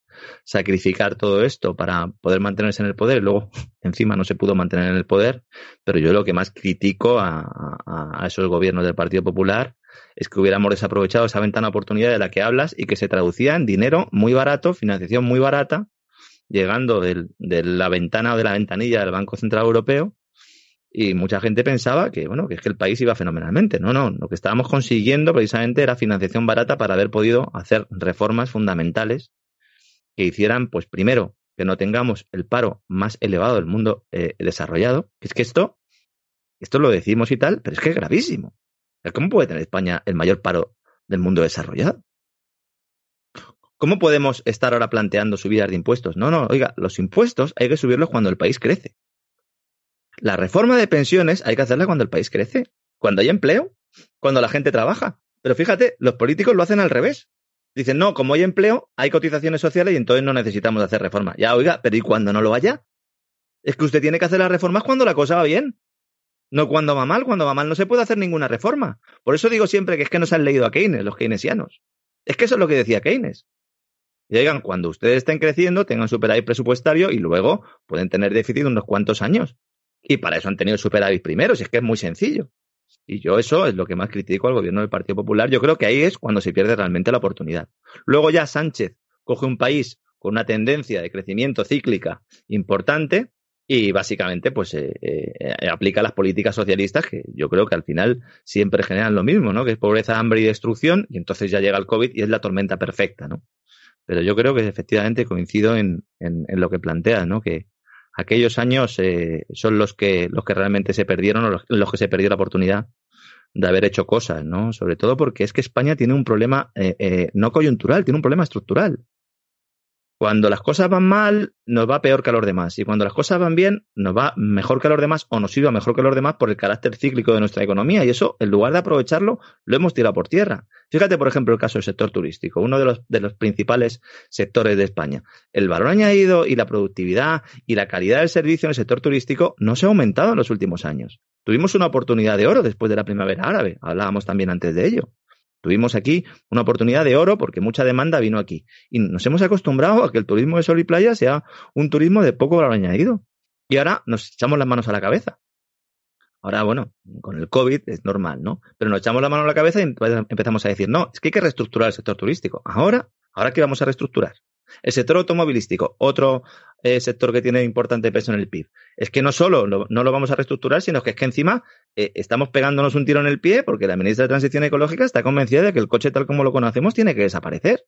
sacrificar todo esto para poder mantenerse en el poder. Luego, encima, no se pudo mantener en el poder. Pero yo lo que más critico a, a esos gobiernos del Partido Popular es que hubiéramos desaprovechado esa ventana oportunidad de la que hablas y que se traducía en dinero muy barato, financiación muy barata llegando de la ventana o de la ventanilla del Banco Central Europeo y mucha gente pensaba que, bueno, que es que el país iba fenomenalmente. No, no, lo que estábamos consiguiendo precisamente era financiación barata para haber podido hacer reformas fundamentales que hicieran, pues primero, que no tengamos el paro más elevado del mundo eh, desarrollado, es que esto, esto lo decimos y tal, pero es que es gravísimo. ¿Cómo puede tener España el mayor paro del mundo desarrollado? ¿Cómo podemos estar ahora planteando subidas de impuestos? No, no, oiga, los impuestos hay que subirlos cuando el país crece. La reforma de pensiones hay que hacerla cuando el país crece, cuando hay empleo, cuando la gente trabaja. Pero fíjate, los políticos lo hacen al revés. Dicen, no, como hay empleo, hay cotizaciones sociales y entonces no necesitamos hacer reforma. Ya, oiga, pero ¿y cuando no lo haya? Es que usted tiene que hacer las reformas cuando la cosa va bien. No cuando va mal, cuando va mal no se puede hacer ninguna reforma. Por eso digo siempre que es que no se han leído a Keynes, los keynesianos. Es que eso es lo que decía Keynes llegan cuando ustedes estén creciendo, tengan superávit presupuestario y luego pueden tener déficit unos cuantos años. Y para eso han tenido superávit primero, si es que es muy sencillo. Y yo eso es lo que más critico al gobierno del Partido Popular. Yo creo que ahí es cuando se pierde realmente la oportunidad. Luego ya Sánchez coge un país con una tendencia de crecimiento cíclica importante y básicamente pues eh, eh, aplica las políticas socialistas que yo creo que al final siempre generan lo mismo, ¿no? Que es pobreza, hambre y destrucción y entonces ya llega el COVID y es la tormenta perfecta, ¿no? Pero yo creo que efectivamente coincido en, lo que planteas, ¿no? Que aquellos años eh, son los que, los que realmente se perdieron o los, que se perdió la oportunidad de haber hecho cosas, ¿no? Sobre todo porque es que España tiene un problema eh, eh, no coyuntural, tiene un problema estructural. Cuando las cosas van mal, nos va peor que a los demás. Y cuando las cosas van bien, nos va mejor que a los demás o nos sirve mejor que a los demás por el carácter cíclico de nuestra economía. Y eso, en lugar de aprovecharlo, lo hemos tirado por tierra. Fíjate, por ejemplo, el caso del sector turístico, uno de los, de los principales sectores de España. El valor añadido y la productividad y la calidad del servicio en el sector turístico no se ha aumentado en los últimos años. Tuvimos una oportunidad de oro después de la primavera árabe. Hablábamos también antes de ello. Tuvimos aquí una oportunidad de oro porque mucha demanda vino aquí. Y nos hemos acostumbrado a que el turismo de sol y playa sea un turismo de poco valor añadido. Y ahora nos echamos las manos a la cabeza. Ahora, bueno, con el COVID es normal, ¿no? Pero nos echamos la mano a la cabeza y empezamos a decir, no, es que hay que reestructurar el sector turístico. Ahora, ahora qué vamos a reestructurar. El sector automovilístico, otro eh, sector que tiene importante peso en el PIB. Es que no solo no lo vamos a reestructurar, sino que es que encima eh, estamos pegándonos un tiro en el pie porque la ministra de Transición Ecológica está convencida de que el coche tal como lo conocemos tiene que desaparecer.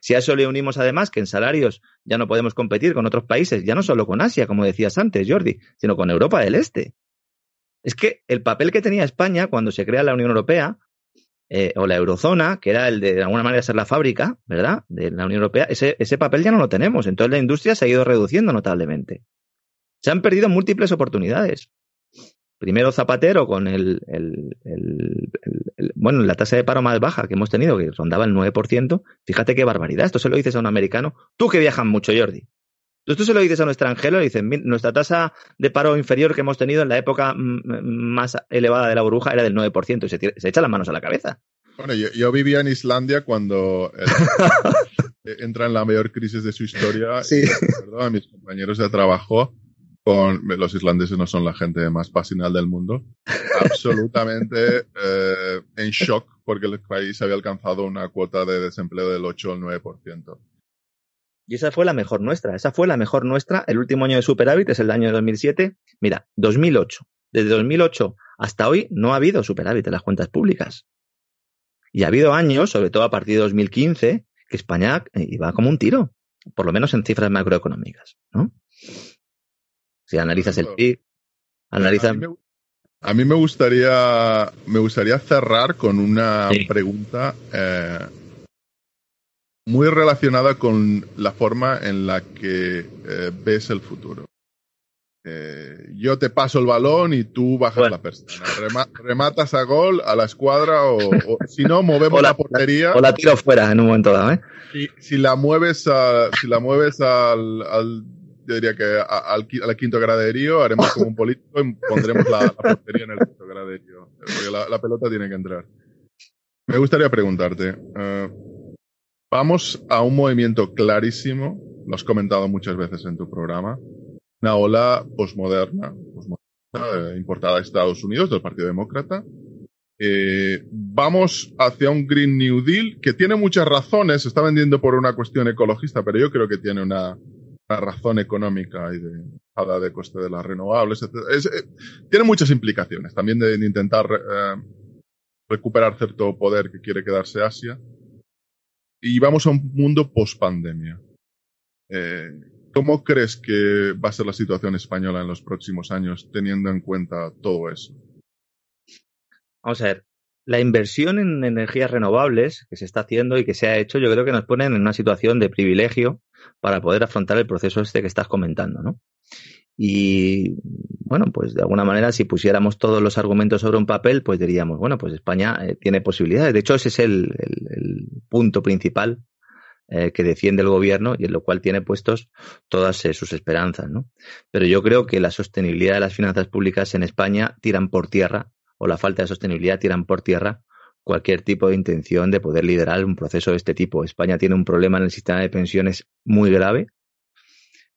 Si a eso le unimos además que en salarios ya no podemos competir con otros países, ya no solo con Asia, como decías antes, Jordi, sino con Europa del Este. Es que el papel que tenía España cuando se crea la Unión Europea eh, o la eurozona, que era el de, alguna manera ser la fábrica, ¿verdad?, de la Unión Europea, ese, ese papel ya no lo tenemos. Entonces la industria se ha ido reduciendo notablemente. Se han perdido múltiples oportunidades. Primero Zapatero con el, el, bueno, la tasa de paro más baja que hemos tenido, que rondaba el 9%. Fíjate qué barbaridad. Esto se lo dices a un americano. Tú que viajas mucho, Jordi. Entonces tú se lo dices a un extranjero, le dicen, nuestra tasa de paro inferior que hemos tenido en la época mm, mm, más elevada de la burbuja era del 9% y se, se echa las manos a la cabeza. Bueno, yo, vivía en Islandia cuando eh, eh, entra en la mayor crisis de su historia. Sí. a mis compañeros de trabajo con los islandeses no son la gente más pasional del mundo, absolutamente eh, en shock porque el país había alcanzado una cuota de desempleo del 8 al 9%. Y esa fue la mejor nuestra, esa fue la mejor nuestra. El último año de superávit es el año de 2007. Mira, 2008. Desde 2008 hasta hoy no ha habido superávit en las cuentas públicas. Y ha habido años, sobre todo a partir de 2015, que España eh, iba como un tiro, por lo menos en cifras macroeconómicas, Si analizas el PIB, analizas... A mí, me, gustaría, me gustaría cerrar con una pregunta eh, muy relacionada con la forma en la que eh, ves el futuro. Eh, yo te paso el balón y tú bajas la persona. rematas a gol, a la escuadra o, si no, movemos la, portería. O la tiro fuera en un momento dado. ¿eh? Si, la mueves, si la mueves al, yo diría que al, quinto graderío haremos como un político y pondremos la, portería en el quinto graderío. Porque la, pelota tiene que entrar. Me gustaría preguntarte. Vamos a un movimiento clarísimo, lo has comentado muchas veces en tu programa, una ola postmoderna, eh, importada a Estados Unidos, del Partido Demócrata. Eh, vamos hacia un Green New Deal que tiene muchas razones, se está vendiendo por una cuestión ecologista, pero yo creo que tiene una, razón económica y de de coste de las renovables, etc. Eh, tiene muchas implicaciones, también de intentar recuperar cierto poder que quiere quedarse Asia y vamos a un mundo post-pandemia. Eh, ¿Cómo crees que va a ser la situación española en los próximos años teniendo en cuenta todo eso? Vamos a ver, la inversión en energías renovables que se está haciendo y que se ha hecho, yo creo que nos ponen en una situación de privilegio para poder afrontar el proceso este que estás comentando, ¿no? Y bueno, pues de alguna manera, si pusiéramos todos los argumentos sobre un papel, pues diríamos, bueno, pues España eh, tiene posibilidades. De hecho, ese es el, punto principal eh, que defiende el gobierno y en lo cual tiene puestos todas eh, sus esperanzas. ¿no? Pero yo creo que la sostenibilidad de las finanzas públicas en España tiran por tierra, o la falta de sostenibilidad tiran por tierra cualquier tipo de intención de poder liderar un proceso de este tipo. España tiene un problema en el sistema de pensiones muy grave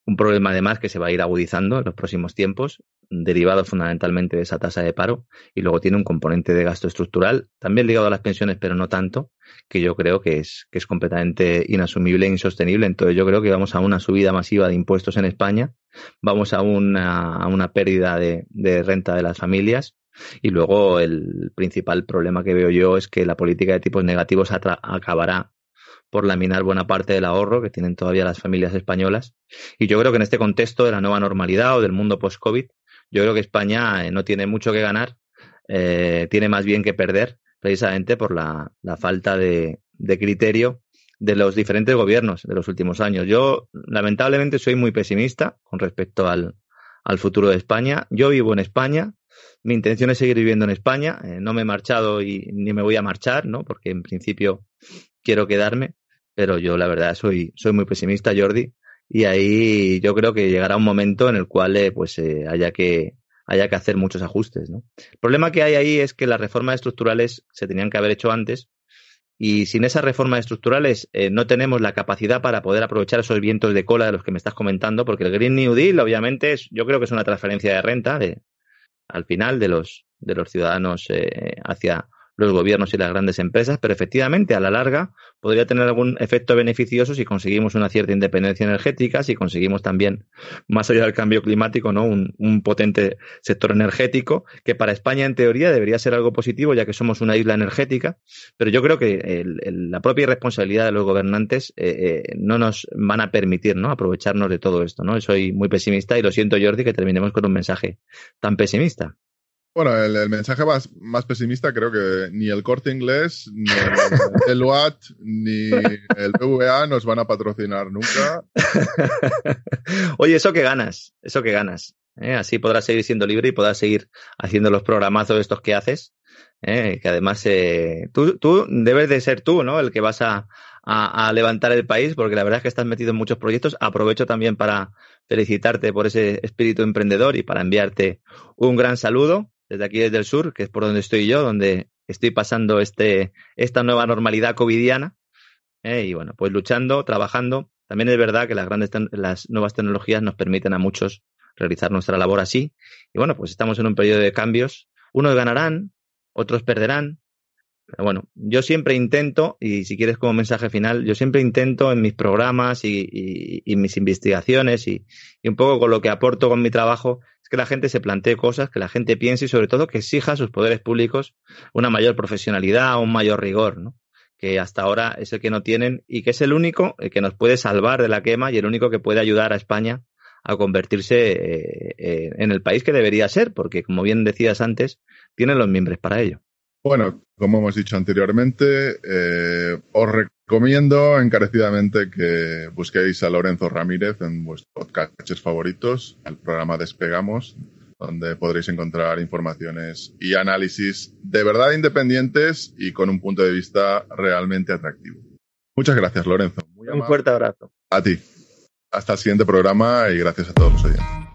un problema además que se va a ir agudizando en los próximos tiempos, derivado fundamentalmente de esa tasa de paro, y luego tiene un componente de gasto estructural, también ligado a las pensiones, pero no tanto, que yo creo que es, que es completamente inasumible e insostenible. Entonces yo creo que vamos a una subida masiva de impuestos en España, vamos a una, una pérdida de renta de las familias, y luego el principal problema que veo yo es que la política de tipos negativos acabará por laminar buena parte del ahorro que tienen todavía las familias españolas. Y yo creo que en este contexto de la nueva normalidad o del mundo post-COVID, yo creo que España eh, no tiene mucho que ganar, eh, tiene más bien que perder, precisamente por la, falta de, criterio de los diferentes gobiernos de los últimos años. Yo, lamentablemente, soy muy pesimista con respecto al, futuro de España. Yo vivo en España, mi intención es seguir viviendo en España, eh, no me he marchado y ni me voy a marchar, ¿no? Porque en principio quiero quedarme pero yo la verdad soy, soy muy pesimista, Jordi, y ahí yo creo que llegará un momento en el cual eh, pues eh, haya que haya que hacer muchos ajustes, El problema que hay ahí es que las reformas estructurales se tenían que haber hecho antes y sin esas reformas estructurales eh, no tenemos la capacidad para poder aprovechar esos vientos de cola de los que me estás comentando, porque el Green New Deal obviamente yo creo que es una transferencia de renta de, al final de los de los ciudadanos hacia los gobiernos y las grandes empresas, pero efectivamente a la larga podría tener algún efecto beneficioso si conseguimos una cierta independencia energética, si conseguimos también, más allá del cambio climático, ¿no? un, potente sector energético, que para España en teoría debería ser algo positivo, ya que somos una isla energética, pero yo creo que la propia irresponsabilidad de los gobernantes eh, eh, no nos van a permitir ¿no? aprovecharnos de todo esto. ¿no? Soy muy pesimista y lo siento, Jordi, que terminemos con un mensaje tan pesimista. Bueno, el, mensaje más, pesimista creo que ni el corte inglés, ni el UAT, ni el PVA nos van a patrocinar nunca. Oye, eso que ganas, eso que ganas. ¿eh? Así podrás seguir siendo libre y podrás seguir haciendo los programazos estos que haces. ¿eh? Que además eh, tú, debes de ser tú, ¿no? El que vas a, levantar el país, porque la verdad es que estás metido en muchos proyectos. Aprovecho también para felicitarte por ese espíritu emprendedor y para enviarte un gran saludo desde aquí, desde el sur, que es por donde estoy yo, donde estoy pasando este, esta nueva normalidad covidiana. Eh, y bueno, pues luchando, trabajando. También es verdad que las, grandes las nuevas tecnologías nos permiten a muchos realizar nuestra labor así. Y bueno, pues estamos en un periodo de cambios. Unos ganarán, otros perderán, bueno, yo siempre intento, y si quieres como mensaje final, yo siempre intento en mis programas y, y, mis investigaciones y, un poco con lo que aporto con mi trabajo, es que la gente se plantee cosas, que la gente piense y sobre todo que exija a sus poderes públicos una mayor profesionalidad, un mayor rigor, ¿no? que hasta ahora es el que no tienen y que es el único que nos puede salvar de la quema y el único que puede ayudar a España a convertirse eh, eh, en el país que debería ser, porque como bien decías antes, tienen los miembros para ello. Bueno, como hemos dicho anteriormente, eh, os recomiendo encarecidamente que busquéis a Lorenzo Ramírez en vuestros podcasts favoritos, el programa Despegamos, donde podréis encontrar informaciones y análisis de verdad independientes y con un punto de vista realmente atractivo. Muchas gracias, Lorenzo. Muy un fuerte abrazo. A ti. Hasta el siguiente programa y gracias a todos los oyentes.